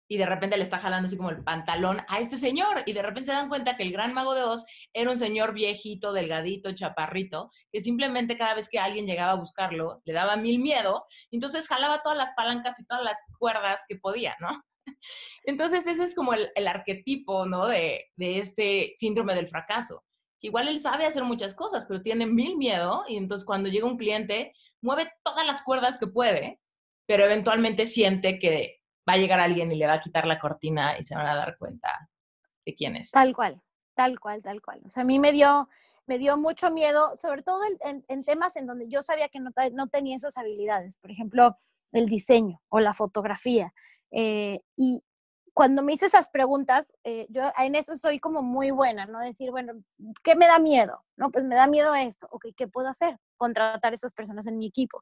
Speaker 1: y de repente le está jalando así como el pantalón a este señor y de repente se dan cuenta que el gran mago de Oz era un señor viejito, delgadito, chaparrito, que simplemente cada vez que alguien llegaba a buscarlo le daba mil miedo, entonces jalaba todas las palancas y todas las cuerdas que podía, ¿no? Entonces ese es como el, arquetipo, ¿no? De, de este síndrome del fracaso. Que igual él sabe hacer muchas cosas, pero tiene mil miedo y entonces cuando llega un cliente mueve todas las cuerdas que puede, pero eventualmente siente que va a llegar alguien y le va a quitar la cortina y se van a dar cuenta de quién es.
Speaker 2: Tal cual, tal cual, tal cual. O sea, a mí me dio, me dio mucho miedo, sobre todo en, temas en donde yo sabía que no, tenía esas habilidades, por ejemplo, el diseño o la fotografía. Eh, y cuando me hice esas preguntas, eh, yo en eso soy como muy buena, ¿no? Decir, bueno, ¿qué me da miedo? No, pues me da miedo esto, ok, ¿qué puedo hacer? Contratar a esas personas en mi equipo.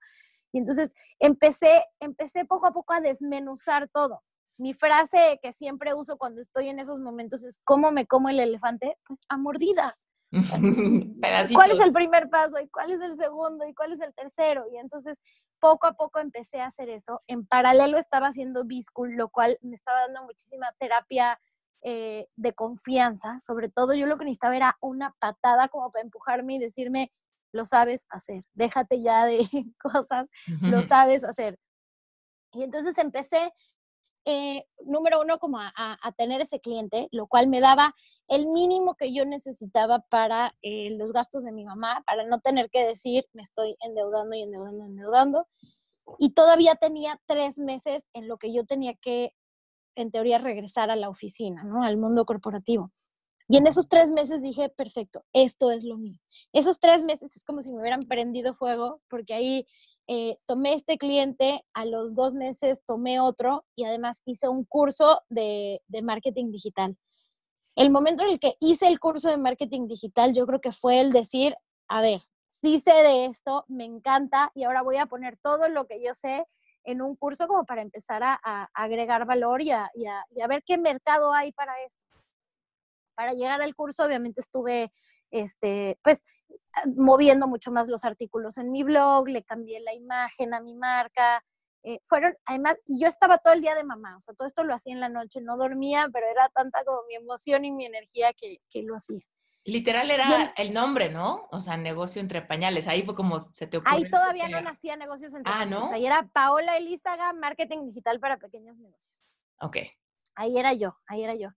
Speaker 2: Y entonces empecé, empecé poco a poco a desmenuzar todo. Mi frase que siempre uso cuando estoy en esos momentos es, ¿cómo me como el elefante? Pues a mordidas.
Speaker 1: ¿Cuál es el
Speaker 2: primer paso? ¿Y cuál es el segundo? ¿Y cuál es el tercero? Y entonces poco a poco empecé a hacer eso. En paralelo estaba haciendo Biscuit, lo cual me estaba dando muchísima terapia eh, de confianza. Sobre todo yo lo que necesitaba era una patada como para empujarme y decirme, lo sabes hacer, déjate ya de cosas, lo sabes hacer. Y entonces empecé, eh, número uno, como a, tener ese cliente, lo cual me daba el mínimo que yo necesitaba para eh, los gastos de mi mamá, para no tener que decir, me estoy endeudando y endeudando, endeudando. Y todavía tenía tres meses en lo que yo tenía que, en teoría, regresar a la oficina, ¿no? Al mundo corporativo. Y en esos tres meses dije, perfecto, esto es lo mío. Esos tres meses es como si me hubieran prendido fuego, porque ahí eh, tomé este cliente, a los dos meses tomé otro y además hice un curso de, marketing digital. El momento en el que hice el curso de marketing digital, yo creo que fue el decir, a ver, sí sé de esto, me encanta y ahora voy a poner todo lo que yo sé en un curso como para empezar a, agregar valor y y a, ver qué mercado hay para esto. Para llegar al curso, obviamente estuve, este, pues, moviendo mucho más los artículos en mi blog, le cambié la imagen a mi marca. Eh, fueron, además, yo estaba todo el día de mamá, o sea, todo esto lo hacía en la noche, no dormía, pero era tanta como mi emoción y mi energía que, que lo hacía.
Speaker 1: Literal era el, nombre, ¿no? O sea, negocio entre pañales. Ahí fue como se te ocurrió. Ahí todavía no
Speaker 2: hacía negocios entre ah, pañales. ¿no? Ahí era Paola Elizaga, marketing digital para pequeños negocios. Ok. Ahí era yo, ahí era yo.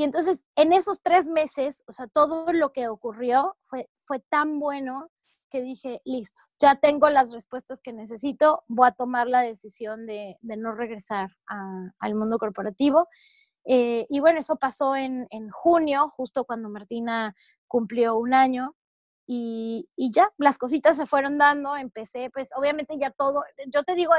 Speaker 2: Y entonces, en esos tres meses, o sea, todo lo que ocurrió fue, fue tan bueno que dije, listo, ya tengo las respuestas que necesito, voy a tomar la decisión de, de no regresar al mundo corporativo. Eh, y bueno, eso pasó en, en, junio, justo cuando Martina cumplió un año. Y, ya, las cositas se fueron dando, empecé, pues obviamente ya todo, yo te digo,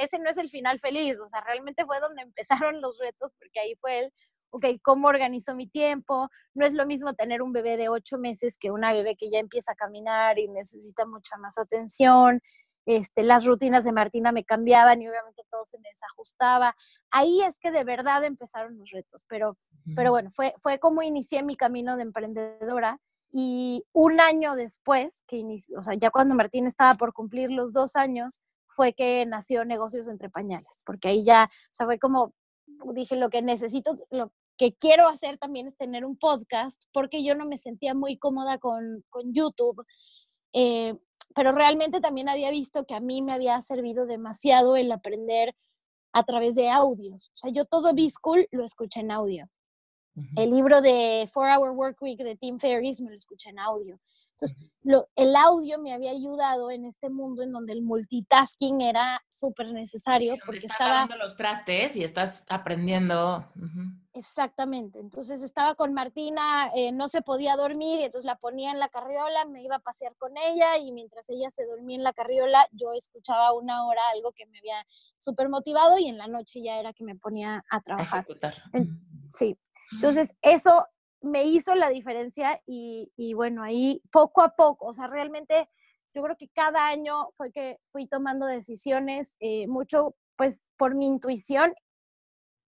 Speaker 2: ese no es el final feliz, o sea, realmente fue donde empezaron los retos, porque ahí fue el ok, ¿cómo organizo mi tiempo? No es lo mismo tener un bebé de ocho meses que una bebé que ya empieza a caminar y necesita mucha más atención. Este, las rutinas de Martina me cambiaban y obviamente todo se me desajustaba. Ahí es que de verdad empezaron los retos, pero, pero bueno, fue, fue como inicié mi camino de emprendedora y un año después, que o sea, ya cuando Martín estaba por cumplir los dos años, fue que nació Negocios entre Pañales, porque ahí ya, o sea, fue como, dije, lo que necesito, lo, que quiero hacer también es tener un podcast, porque yo no me sentía muy cómoda con, YouTube, eh, pero realmente también había visto que a mí me había servido demasiado el aprender a través de audios. O sea, yo todo B-School lo escuché en audio. El libro de Four Hour Work Week de Tim Ferriss me lo escuché en audio. Entonces, el audio me había ayudado en este mundo en donde el multitasking era súper necesario. porque estás estaba
Speaker 1: los trastes y estás aprendiendo.
Speaker 2: Exactamente. Entonces estaba con Martina, eh, no se podía dormir, y entonces la ponía en la carriola, me iba a pasear con ella y mientras ella se dormía en la carriola, yo escuchaba una hora algo que me había súper motivado y en la noche ya era que me ponía a trabajar. Sí. Entonces, eso me hizo la diferencia y, bueno, ahí poco a poco, o sea, realmente yo creo que cada año fue que fui tomando decisiones, eh, mucho pues por mi intuición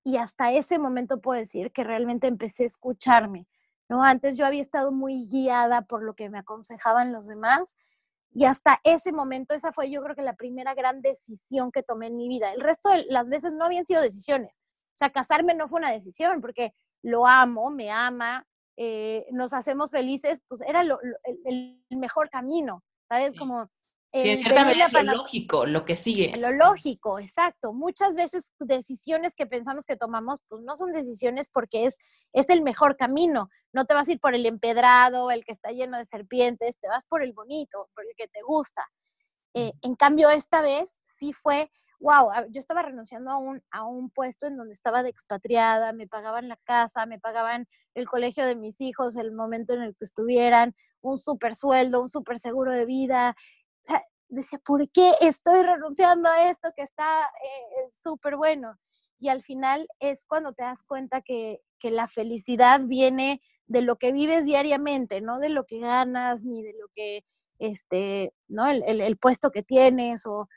Speaker 2: y hasta ese momento puedo decir que realmente empecé a escucharme, ¿no? Antes yo había estado muy guiada por lo que me aconsejaban los demás y hasta ese momento esa fue yo creo que la primera gran decisión que tomé en mi vida. El resto de las veces no habían sido decisiones. O sea, casarme no fue una decisión porque lo amo, me ama, eh, nos hacemos felices, pues era el, mejor camino, ¿sabes? Como...
Speaker 1: lo lógico, lo que sigue. Lo
Speaker 2: lógico, exacto. Muchas veces decisiones que pensamos que tomamos, pues no son decisiones porque es, es el mejor camino. No te vas a ir por el empedrado, el que está lleno de serpientes, te vas por el bonito, por el que te gusta. Eh, en cambio, esta vez sí fue wow, yo estaba renunciando a un, a un puesto en donde estaba de expatriada, me pagaban la casa, me pagaban el colegio de mis hijos, el momento en el que estuvieran, un super sueldo, un super seguro de vida. O sea, decía, ¿por qué estoy renunciando a esto que está eh, eh, súper bueno? Y al final es cuando te das cuenta que, que la felicidad viene de lo que vives diariamente, no de lo que ganas, ni de lo que, este, ¿no? el puesto que tienes o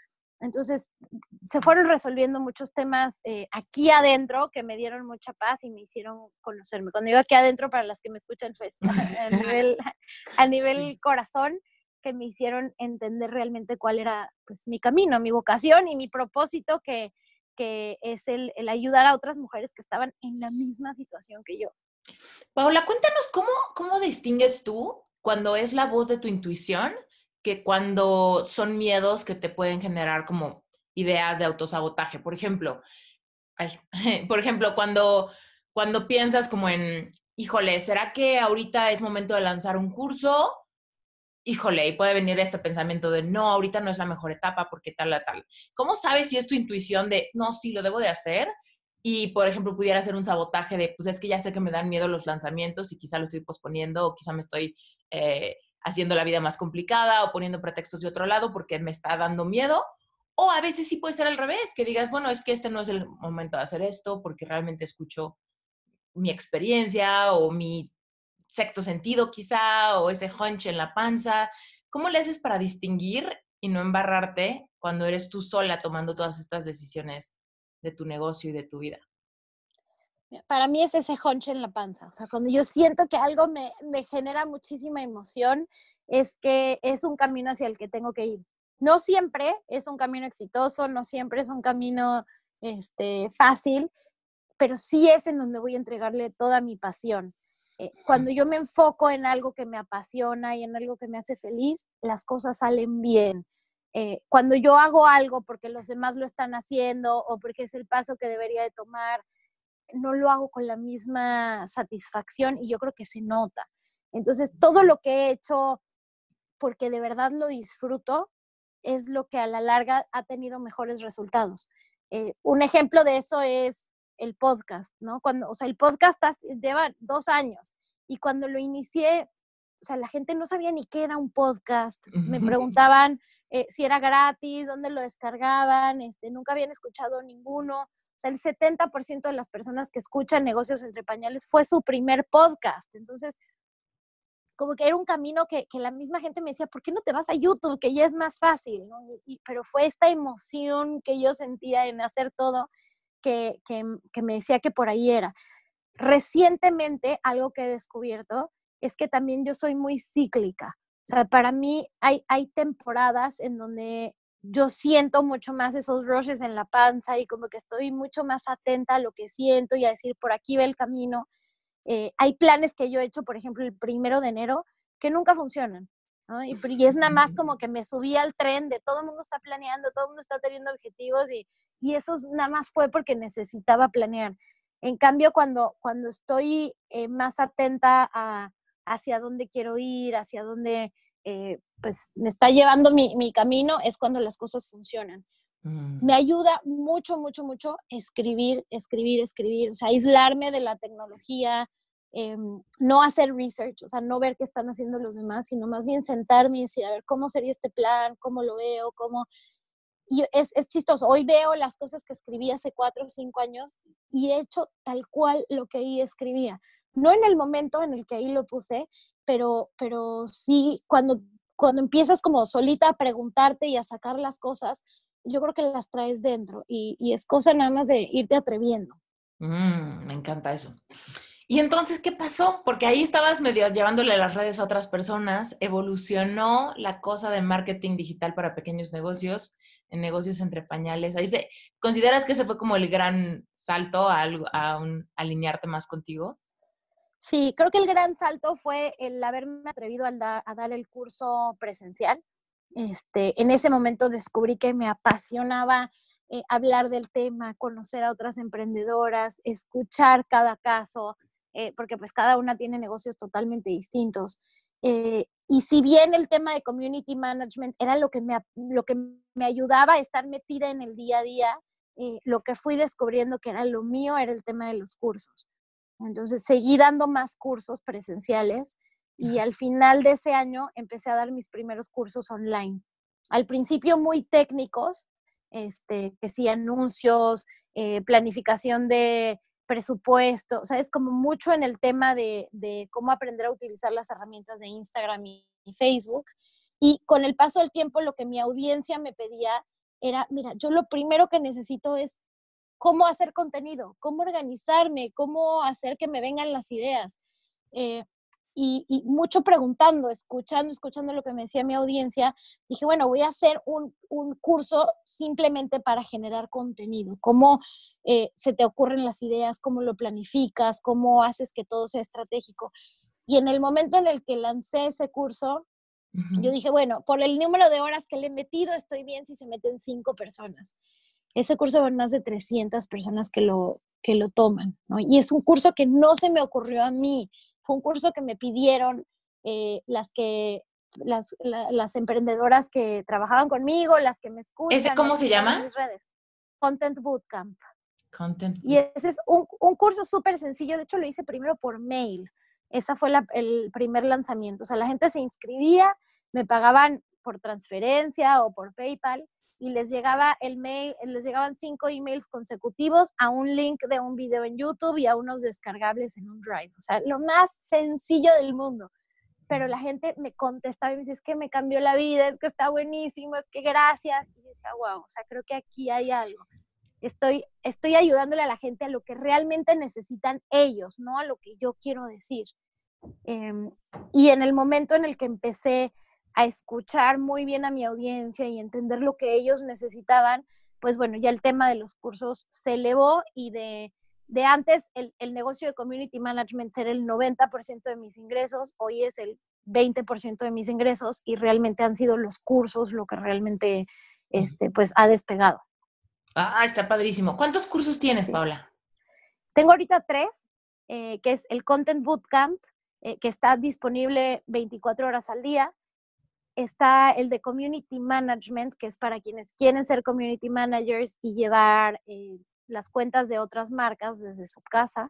Speaker 2: entonces, se fueron resolviendo muchos temas eh, aquí adentro que me dieron mucha paz y me hicieron conocerme. Cuando digo aquí adentro, para las que me escuchan, pues a, nivel, corazón, que me hicieron entender realmente cuál era pues, mi camino, mi vocación y mi propósito, que, es el, ayudar a otras mujeres que estaban en la misma situación que yo.
Speaker 1: Paula, cuéntanos cómo, cómo distingues tú cuando es la voz de tu intuición que cuando son miedos que te pueden generar como ideas de autosabotaje. Por ejemplo, por ejemplo, cuando, cuando piensas como en, híjole, ¿será que ahorita es momento de lanzar un curso? Híjole, y puede venir este pensamiento de, no, ahorita no es la mejor etapa porque tal, tal. ¿Cómo sabes si es tu intuición de, no, sí, lo debo de hacer? y por ejemplo pudiera hacer un sabotaje de, pues es que ya sé que me dan miedo los lanzamientos y quizá lo estoy posponiendo o quizá me estoy eh, haciendo la vida más complicada o poniendo pretextos de otro lado porque me está dando miedo. O a veces sí puede ser al revés, que digas, bueno, es que este no es el momento de hacer esto porque realmente escucho mi experiencia o mi sexto sentido quizá o ese hunch en la panza. ¿Cómo le haces para distinguir y no embarrarte cuando eres tú sola tomando todas estas decisiones de tu negocio y de tu vida?
Speaker 2: para mí es ese honche en la panza. O sea, cuando yo siento que algo me, genera muchísima emoción, es que es un camino hacia el que tengo que ir. No siempre es un camino exitoso, no siempre es un camino este, fácil, pero sí es en donde voy a entregarle toda mi pasión. Eh, cuando yo me enfoco en algo que me apasiona y en algo que me hace feliz, las cosas salen bien. Eh, cuando yo hago algo porque los demás lo están haciendo o porque es el paso que debería de tomar no lo hago con la misma satisfacción y yo creo que se nota. Entonces, todo lo que he hecho porque de verdad lo disfruto es lo que a la larga ha tenido mejores resultados. Eh, un ejemplo de eso es el podcast, ¿no? Cuando, o sea, el podcast lleva dos años y cuando lo inicié, o sea, la gente no sabía ni qué era un podcast. Me preguntaban eh, si era gratis, dónde lo descargaban, este, nunca habían escuchado ninguno. O sea, el 70% de las personas que escuchan negocios entre pañales fue su primer podcast. Entonces, como que era un camino que, la misma gente me decía, ¿por qué no te vas a YouTube? Que ya es más fácil, pero fue esta emoción que yo sentía en hacer todo que, me decía que por ahí era. Recientemente, algo que he descubierto es que también yo soy muy cíclica. O sea, para mí hay, hay temporadas en donde yo siento mucho más esos rushes en la panza y como que estoy mucho más atenta a lo que siento y a decir, por aquí ve el camino. Eh, hay planes que yo he hecho, por ejemplo, el primero de enero, que nunca funcionan. Y, es nada más como que me subí al tren de todo el mundo está planeando, todo el mundo está teniendo objetivos y, y eso nada más fue porque necesitaba planear. En cambio, cuando, cuando estoy eh, más atenta a hacia dónde quiero ir, hacia dónde eh, pues me está llevando mi, camino, es cuando las cosas funcionan. Me mm. ayuda mucho, mucho, mucho escribir, escribir, escribir, o sea, aislarme de la tecnología, em, no hacer research, o sea, no ver qué están haciendo los demás, sino más bien sentarme y decir, a ver, ¿cómo sería este plan? ¿Cómo lo veo? ¿Cómo? Y es, es chistoso, hoy veo las cosas que escribí hace cuatro o cinco años y he hecho tal cual lo que ahí escribía. No en el momento en el que ahí lo puse, pero, pero sí, cuando, cuando empiezas como solita a preguntarte y a sacar las cosas, yo creo que las traes dentro y, es cosa nada más de irte atreviendo.
Speaker 1: Mm, me encanta eso. Y entonces, ¿qué pasó? Porque ahí estabas medio llevándole las redes a otras personas, evolucionó la cosa de marketing digital para pequeños negocios, en negocios entre pañales. Ahí se, ¿Consideras que ese fue como el gran salto a, a un, alinearte más contigo?
Speaker 2: Sí, creo que el gran salto fue el haberme atrevido a dar, el curso presencial. Este, en ese momento descubrí que me apasionaba eh, hablar del tema, conocer a otras emprendedoras, escuchar cada caso, eh, porque pues cada una tiene negocios totalmente distintos. Eh, y si bien el tema de community management era lo que me, lo que me ayudaba a estar metida en el día a día, lo que fui descubriendo que era lo mío era el tema de los cursos. Entonces seguí dando más cursos presenciales y al final de ese año empecé a dar mis primeros cursos online. Al principio muy técnicos, este, que sí, anuncios, eh, planificación de presupuesto, o sea, es como mucho en el tema de, cómo aprender a utilizar las herramientas de Instagram y Facebook. Y con el paso del tiempo lo que mi audiencia me pedía era, mira, yo lo primero que necesito es cómo hacer contenido, cómo organizarme, cómo hacer que me vengan las ideas. Eh, y, mucho preguntando, escuchando, escuchando lo que me decía mi audiencia, dije, bueno, voy a hacer un, curso simplemente para generar contenido, cómo eh, se te ocurren las ideas, cómo lo planificas, cómo haces que todo sea estratégico. Y en el momento en el que lancé ese curso, yo dije, bueno, por el número de horas que le he metido, estoy bien si se meten cinco personas. Ese curso van más de 300 personas que lo, que lo toman, ¿no? Y es un curso que no se me ocurrió a mí, fue un curso que me pidieron eh, las que... Las, emprendedoras que trabajaban conmigo, las que me escuchan. ¿Ese cómo se llama? redes. Content Bootcamp.
Speaker 1: Content. Y
Speaker 2: ese es un, un curso súper sencillo. De hecho, lo hice primero por mail. Ese fue el primer lanzamiento. O sea, la gente se inscribía, me pagaban por transferencia o por PayPal y les llegaba el mail, les llegaban cinco emails consecutivos a un link de un video en YouTube y a unos descargables en un Drive. O sea, lo más sencillo del mundo. Pero la gente me contestaba y me decía, es que me cambió la vida, es que está buenísimo, es que gracias. Y yo decía, wow, o sea, creo que aquí hay algo. Estoy, estoy ayudándole a la gente a lo que realmente necesitan ellos, no a lo que yo quiero decir. Em, y en el momento en el que empecé a escuchar muy bien a mi audiencia y entender lo que ellos necesitaban, pues bueno, ya el tema de los cursos se elevó y de, de antes el, el, negocio de community management era el 90% de mis ingresos, hoy es el 20% de mis ingresos y realmente han sido los cursos lo que realmente este, pues ha despegado.
Speaker 1: Ah, está padrísimo. ¿Cuántos cursos tienes, Paula?
Speaker 2: Tengo ahorita tres, eh, que es el Content Bootcamp, eh, que está disponible 24 horas al día está el de Community Management, que es para quienes quieren ser community managers y llevar eh, las cuentas de otras marcas desde su casa.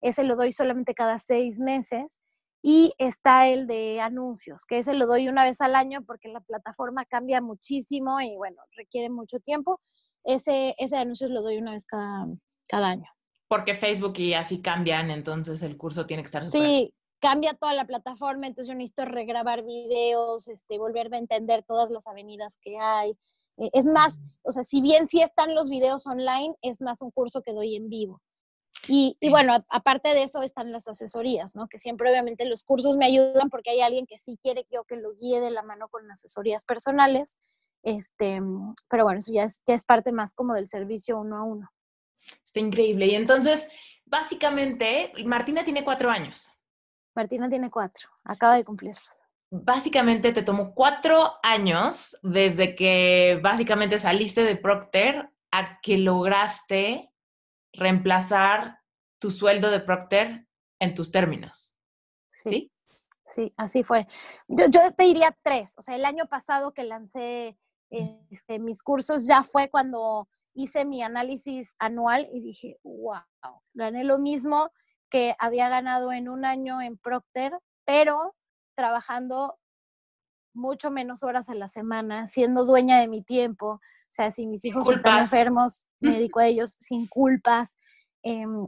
Speaker 2: Ese lo doy solamente cada seis meses. Y está el de anuncios, que ese lo doy una vez al año porque la plataforma cambia muchísimo y bueno, requiere mucho tiempo. Ese, ese anuncios lo doy una vez cada,
Speaker 1: cada año. Porque Facebook y así cambian, entonces el curso tiene que estar. Sí,
Speaker 2: cambia toda la plataforma, entonces yo necesito regrabar videos, este, volverme a entender todas las avenidas que hay. Eh, es más, mm. o sea, si bien sí están los videos online, es más un curso que doy en vivo. Y, y bueno, aparte de eso están las asesorías, ¿no? Que siempre obviamente los cursos me ayudan porque hay alguien que sí quiere yo que lo guíe de la mano con asesorías personales. Este, pero bueno, eso ya ya es parte más como del
Speaker 1: servicio uno a uno. Está increíble. Y entonces, básicamente, Martina tiene cuatro años. Martina tiene cuatro, acaba de cumplirlos. Básicamente te tomó cuatro años desde que básicamente saliste de Procter a que lograste reemplazar tu sueldo de Procter en tus términos. ¿Sí? Sí, así fue. Yo, te diría
Speaker 2: tres. O sea, el año pasado que lancé este, mis cursos ya fue cuando hice mi análisis anual y dije, wow, gané lo mismo que había ganado en un año en Procter, pero trabajando mucho menos horas a la semana, siendo dueña de mi tiempo, o sea, si mis hijos están enfermos, me dedico a ellos sin culpas. Em,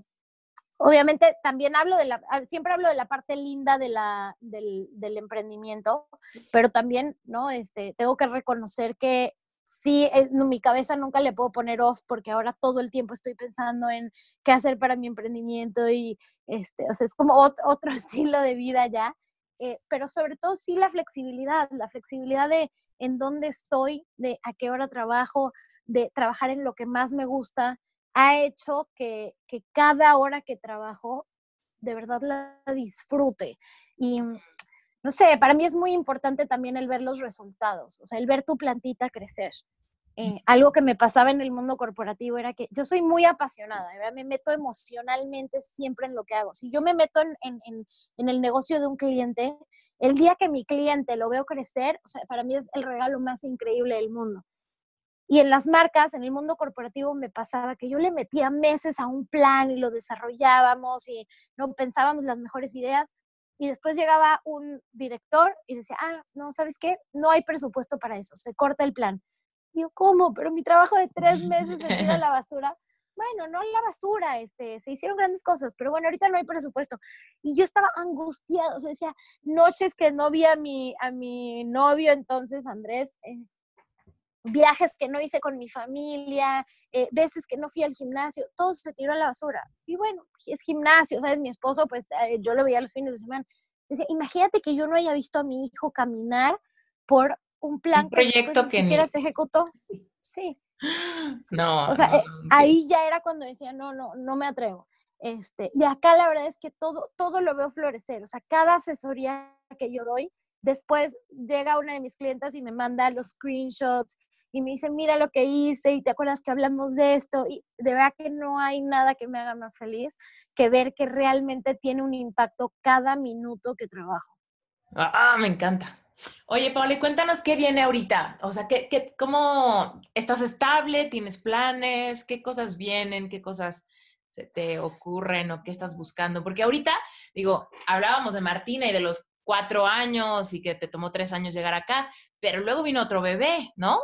Speaker 2: obviamente también hablo de la, ah, siempre hablo de la parte linda de la, del, del, emprendimiento, pero también, ¿no? Este, tengo que reconocer que sí, en eh, mi cabeza nunca le puedo poner off porque ahora todo el tiempo estoy pensando en qué hacer para mi emprendimiento y, este, o sea, es como otro, estilo de vida ya. Eh, pero sobre todo sí la flexibilidad, la flexibilidad de en dónde estoy, de a qué hora trabajo, de trabajar en lo que más me gusta, ha hecho que, que cada hora que trabajo de verdad la disfrute. Y mm, no sé, para mí es muy importante también el ver los resultados, o sea, el ver tu plantita crecer. Eh, algo que me pasaba en el mundo corporativo era que yo soy muy apasionada, ¿verdad? me meto emocionalmente siempre en lo que hago. Si yo me meto en, el negocio de un cliente, el día que mi cliente lo veo crecer, o sea, para mí es el regalo más increíble del mundo. Y en las marcas, en el mundo corporativo, me pasaba que yo le metía meses a un plan y lo desarrollábamos y no pensábamos las mejores ideas, y después llegaba un director y decía, ah, no, ¿sabes qué? No hay presupuesto para eso, se corta el plan. yo, ¿cómo? Pero mi trabajo de tres meses se tira a la basura. Bueno, no la basura, este, se hicieron grandes cosas, pero bueno, ahorita no hay presupuesto. Y yo estaba angustiada, o sea, decía, noches que no vi a mi, a mi novio entonces, Andrés, eh, viajes que no hice con mi familia, eh, veces que no fui al gimnasio, todo se tiró a la basura. Y bueno, es gimnasio, ¿sabes? Mi esposo, pues eh, yo lo veía los fines de semana. Dice, imagínate que yo no haya visto a mi hijo caminar por un plan proyecto que, ni siquiera se ejecutó. Sí.
Speaker 1: No. O sea, eh,
Speaker 2: ahí ya era cuando decía, no, no, no me atrevo. Este, y acá la verdad es que todo, todo lo veo florecer. O sea, cada asesoría que yo doy, después llega una de mis clientas y me manda los screenshots y me dice, mira lo que hice y te acuerdas que hablamos de esto. Y de verdad que no hay nada que me haga más feliz que ver que realmente tiene un impacto cada minuto que trabajo.
Speaker 1: Ah, me encanta. Oye, Pauli, cuéntanos qué viene ahorita. O sea, ¿qué, qué, ¿cómo estás estable? ¿Tienes planes? ¿Qué cosas vienen? ¿Qué cosas se te ocurren o qué estás buscando? Porque ahorita, digo, hablábamos de Martina y de los cuatro años y que te tomó tres años llegar acá, pero luego vino otro bebé, ¿no?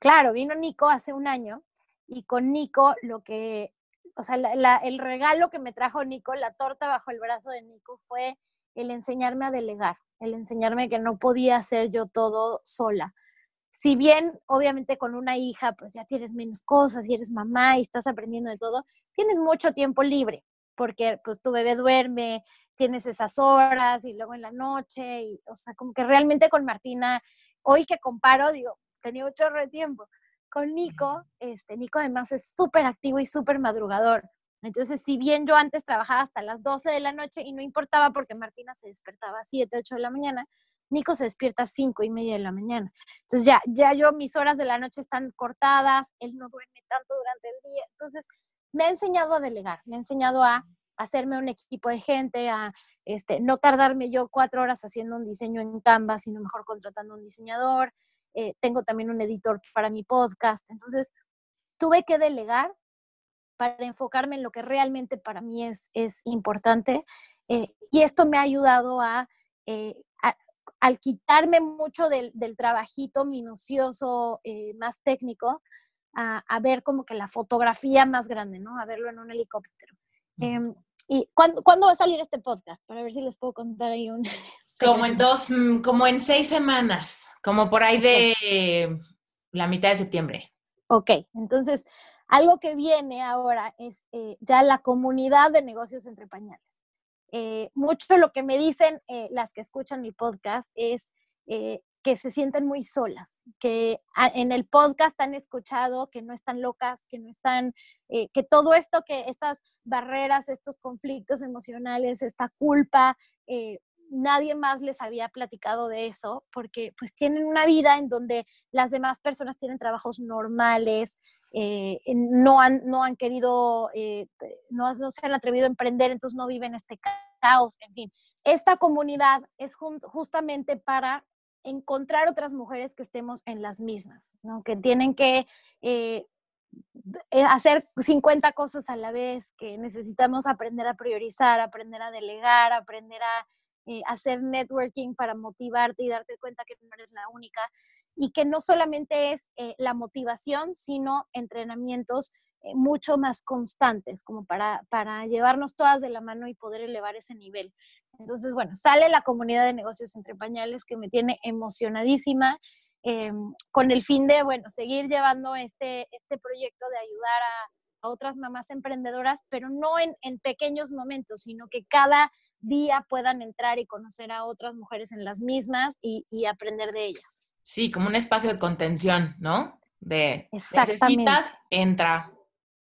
Speaker 2: Claro, vino Nico hace un año y con Nico lo que, o sea, el regalo que me trajo Nico, la torta bajo el brazo de Nico fue el enseñarme a delegar, el enseñarme que no podía hacer yo todo sola. Si bien, obviamente, con una hija, pues ya tienes menos cosas y eres mamá y estás aprendiendo de todo, tienes mucho tiempo libre, porque pues tu bebé duerme, tienes esas horas y luego en la noche, y, o sea, como que realmente con Martina, hoy que comparo, digo, tenía un chorro de tiempo. Con Nico, este, Nico además es súper activo y súper madrugador. Entonces, si bien yo antes trabajaba hasta las 12 de la noche y no importaba porque Martina se despertaba a 7, 8 de la mañana, Nico se despierta a 5 y media de la mañana. Entonces, ya, ya yo, mis horas de la noche están cortadas, él no duerme tanto durante el día. Entonces, me ha enseñado a delegar, me ha enseñado a hacerme un equipo de gente, a este, no tardarme yo cuatro horas haciendo un diseño en Canva, sino mejor contratando un diseñador, eh, tengo también un editor para mi podcast. Entonces, tuve que delegar para enfocarme en lo que realmente para mí es, es importante. Eh, y esto me ha ayudado a, eh, al quitarme mucho del, trabajito minucioso, más técnico, a, ver como que la fotografía más grande, ¿no? A verlo en un helicóptero. Em, ¿Y cuándo, va a salir este podcast? Para ver si les puedo contar ahí un,
Speaker 1: como en dos, como en seis semanas, como por ahí de la mitad de septiembre.
Speaker 2: Ok, entonces algo que viene ahora es eh, ya la comunidad de negocios entre pañales. Eh, mucho lo que me dicen eh, las que escuchan mi podcast es que se sienten muy solas, que en el podcast han escuchado que no están locas, que no están, que todo esto, que estas barreras, estos conflictos emocionales, esta culpa, eh, nadie más les había platicado de eso, porque pues tienen una vida en donde las demás personas tienen trabajos normales, eh, no, han, no han querido, eh, no, se han atrevido a emprender, entonces no viven este caos, en fin. Esta comunidad es justamente para encontrar otras mujeres que estemos en las mismas, ¿no? que tienen que eh, hacer 50 cosas a la vez, que necesitamos aprender a priorizar, aprender a delegar, aprender a eh, hacer networking para motivarte y darte cuenta que no eres la única y que no solamente es eh, la motivación, sino entrenamientos eh, mucho más constantes, como para, para llevarnos todas de la mano y poder elevar ese nivel. Entonces, bueno, sale la comunidad de negocios entre pañales que me tiene emocionadísima. Em, con el fin de, bueno, seguir llevando este, este proyecto de ayudar a, a otras mamás emprendedoras, pero no en, en, pequeños momentos, sino que cada día puedan entrar y conocer a otras mujeres en las mismas y, y aprender de
Speaker 1: ellas. Sí, como un espacio de contención, ¿no? De necesitas, entra,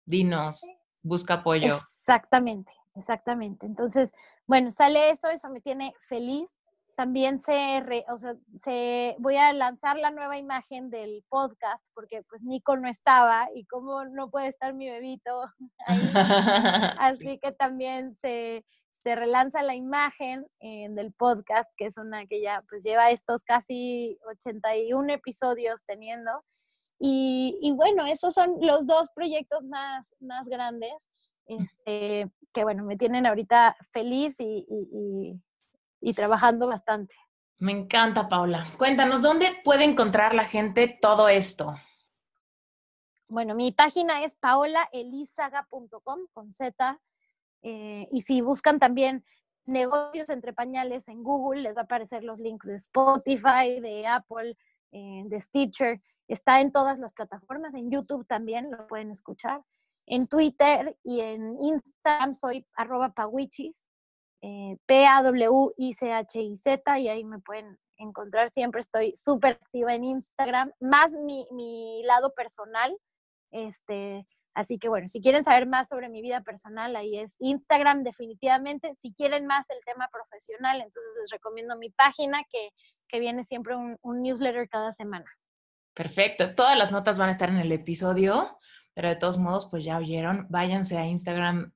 Speaker 1: dinos, busca apoyo.
Speaker 2: Exactamente, exactamente. Entonces, bueno, sale eso, eso me tiene feliz también se, o sea, se, voy a lanzar la nueva imagen del podcast porque pues Nico no estaba y como no puede estar mi bebito ahí. Así que también se, relanza la imagen eh, del podcast, que es una que ya pues lleva estos casi 81 episodios teniendo. Y, bueno, esos son los dos proyectos más, más grandes, este, que bueno, me tienen ahorita
Speaker 1: feliz y y trabajando bastante. Me encanta, Paola. Cuéntanos, ¿dónde puede encontrar la gente todo esto? Bueno, mi página
Speaker 2: es paolaelizaga.com con Z. Eh, y si buscan también negocios entre pañales en Google, les va a aparecer los links de Spotify, de Apple, eh, de Stitcher. Está en todas las plataformas, en YouTube también lo pueden escuchar. En Twitter y en Instagram soy arroba pawichis. Eh, P-A-W-I-C-H-I-Z y ahí me pueden encontrar. Siempre estoy súper activa en Instagram, más mi, lado personal. Este, así que bueno, si quieren saber más sobre mi vida personal, ahí es Instagram definitivamente. Si quieren más el tema profesional, entonces les recomiendo mi página que, viene siempre un, un newsletter cada semana.
Speaker 1: Perfecto, todas las notas van a estar en el episodio, pero de todos modos, pues ya oyeron, váyanse a Instagram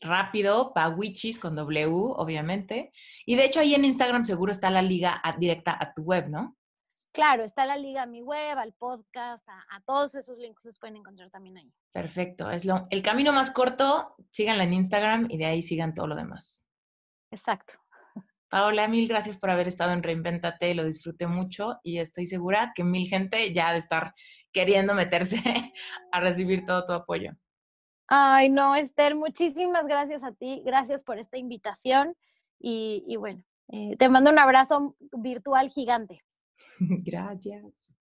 Speaker 1: rápido, Pawichis con W, obviamente. Y de hecho ahí en Instagram seguro está la liga directa a tu web, ¿no?
Speaker 2: Claro, está la liga a mi web, al podcast, a, todos esos links los pueden encontrar también ahí.
Speaker 1: Perfecto, es lo, el camino más corto, síganla en Instagram y de ahí sigan todo lo demás. Exacto. Paola, mil gracias por haber estado en Reinventate, lo disfruté mucho y estoy segura que mil gente ya ha de estar queriendo meterse a recibir todo tu apoyo.
Speaker 2: Ay, no, Esther, muchísimas gracias a ti, gracias por esta invitación y, y bueno, eh, te mando un abrazo virtual gigante. Gracias.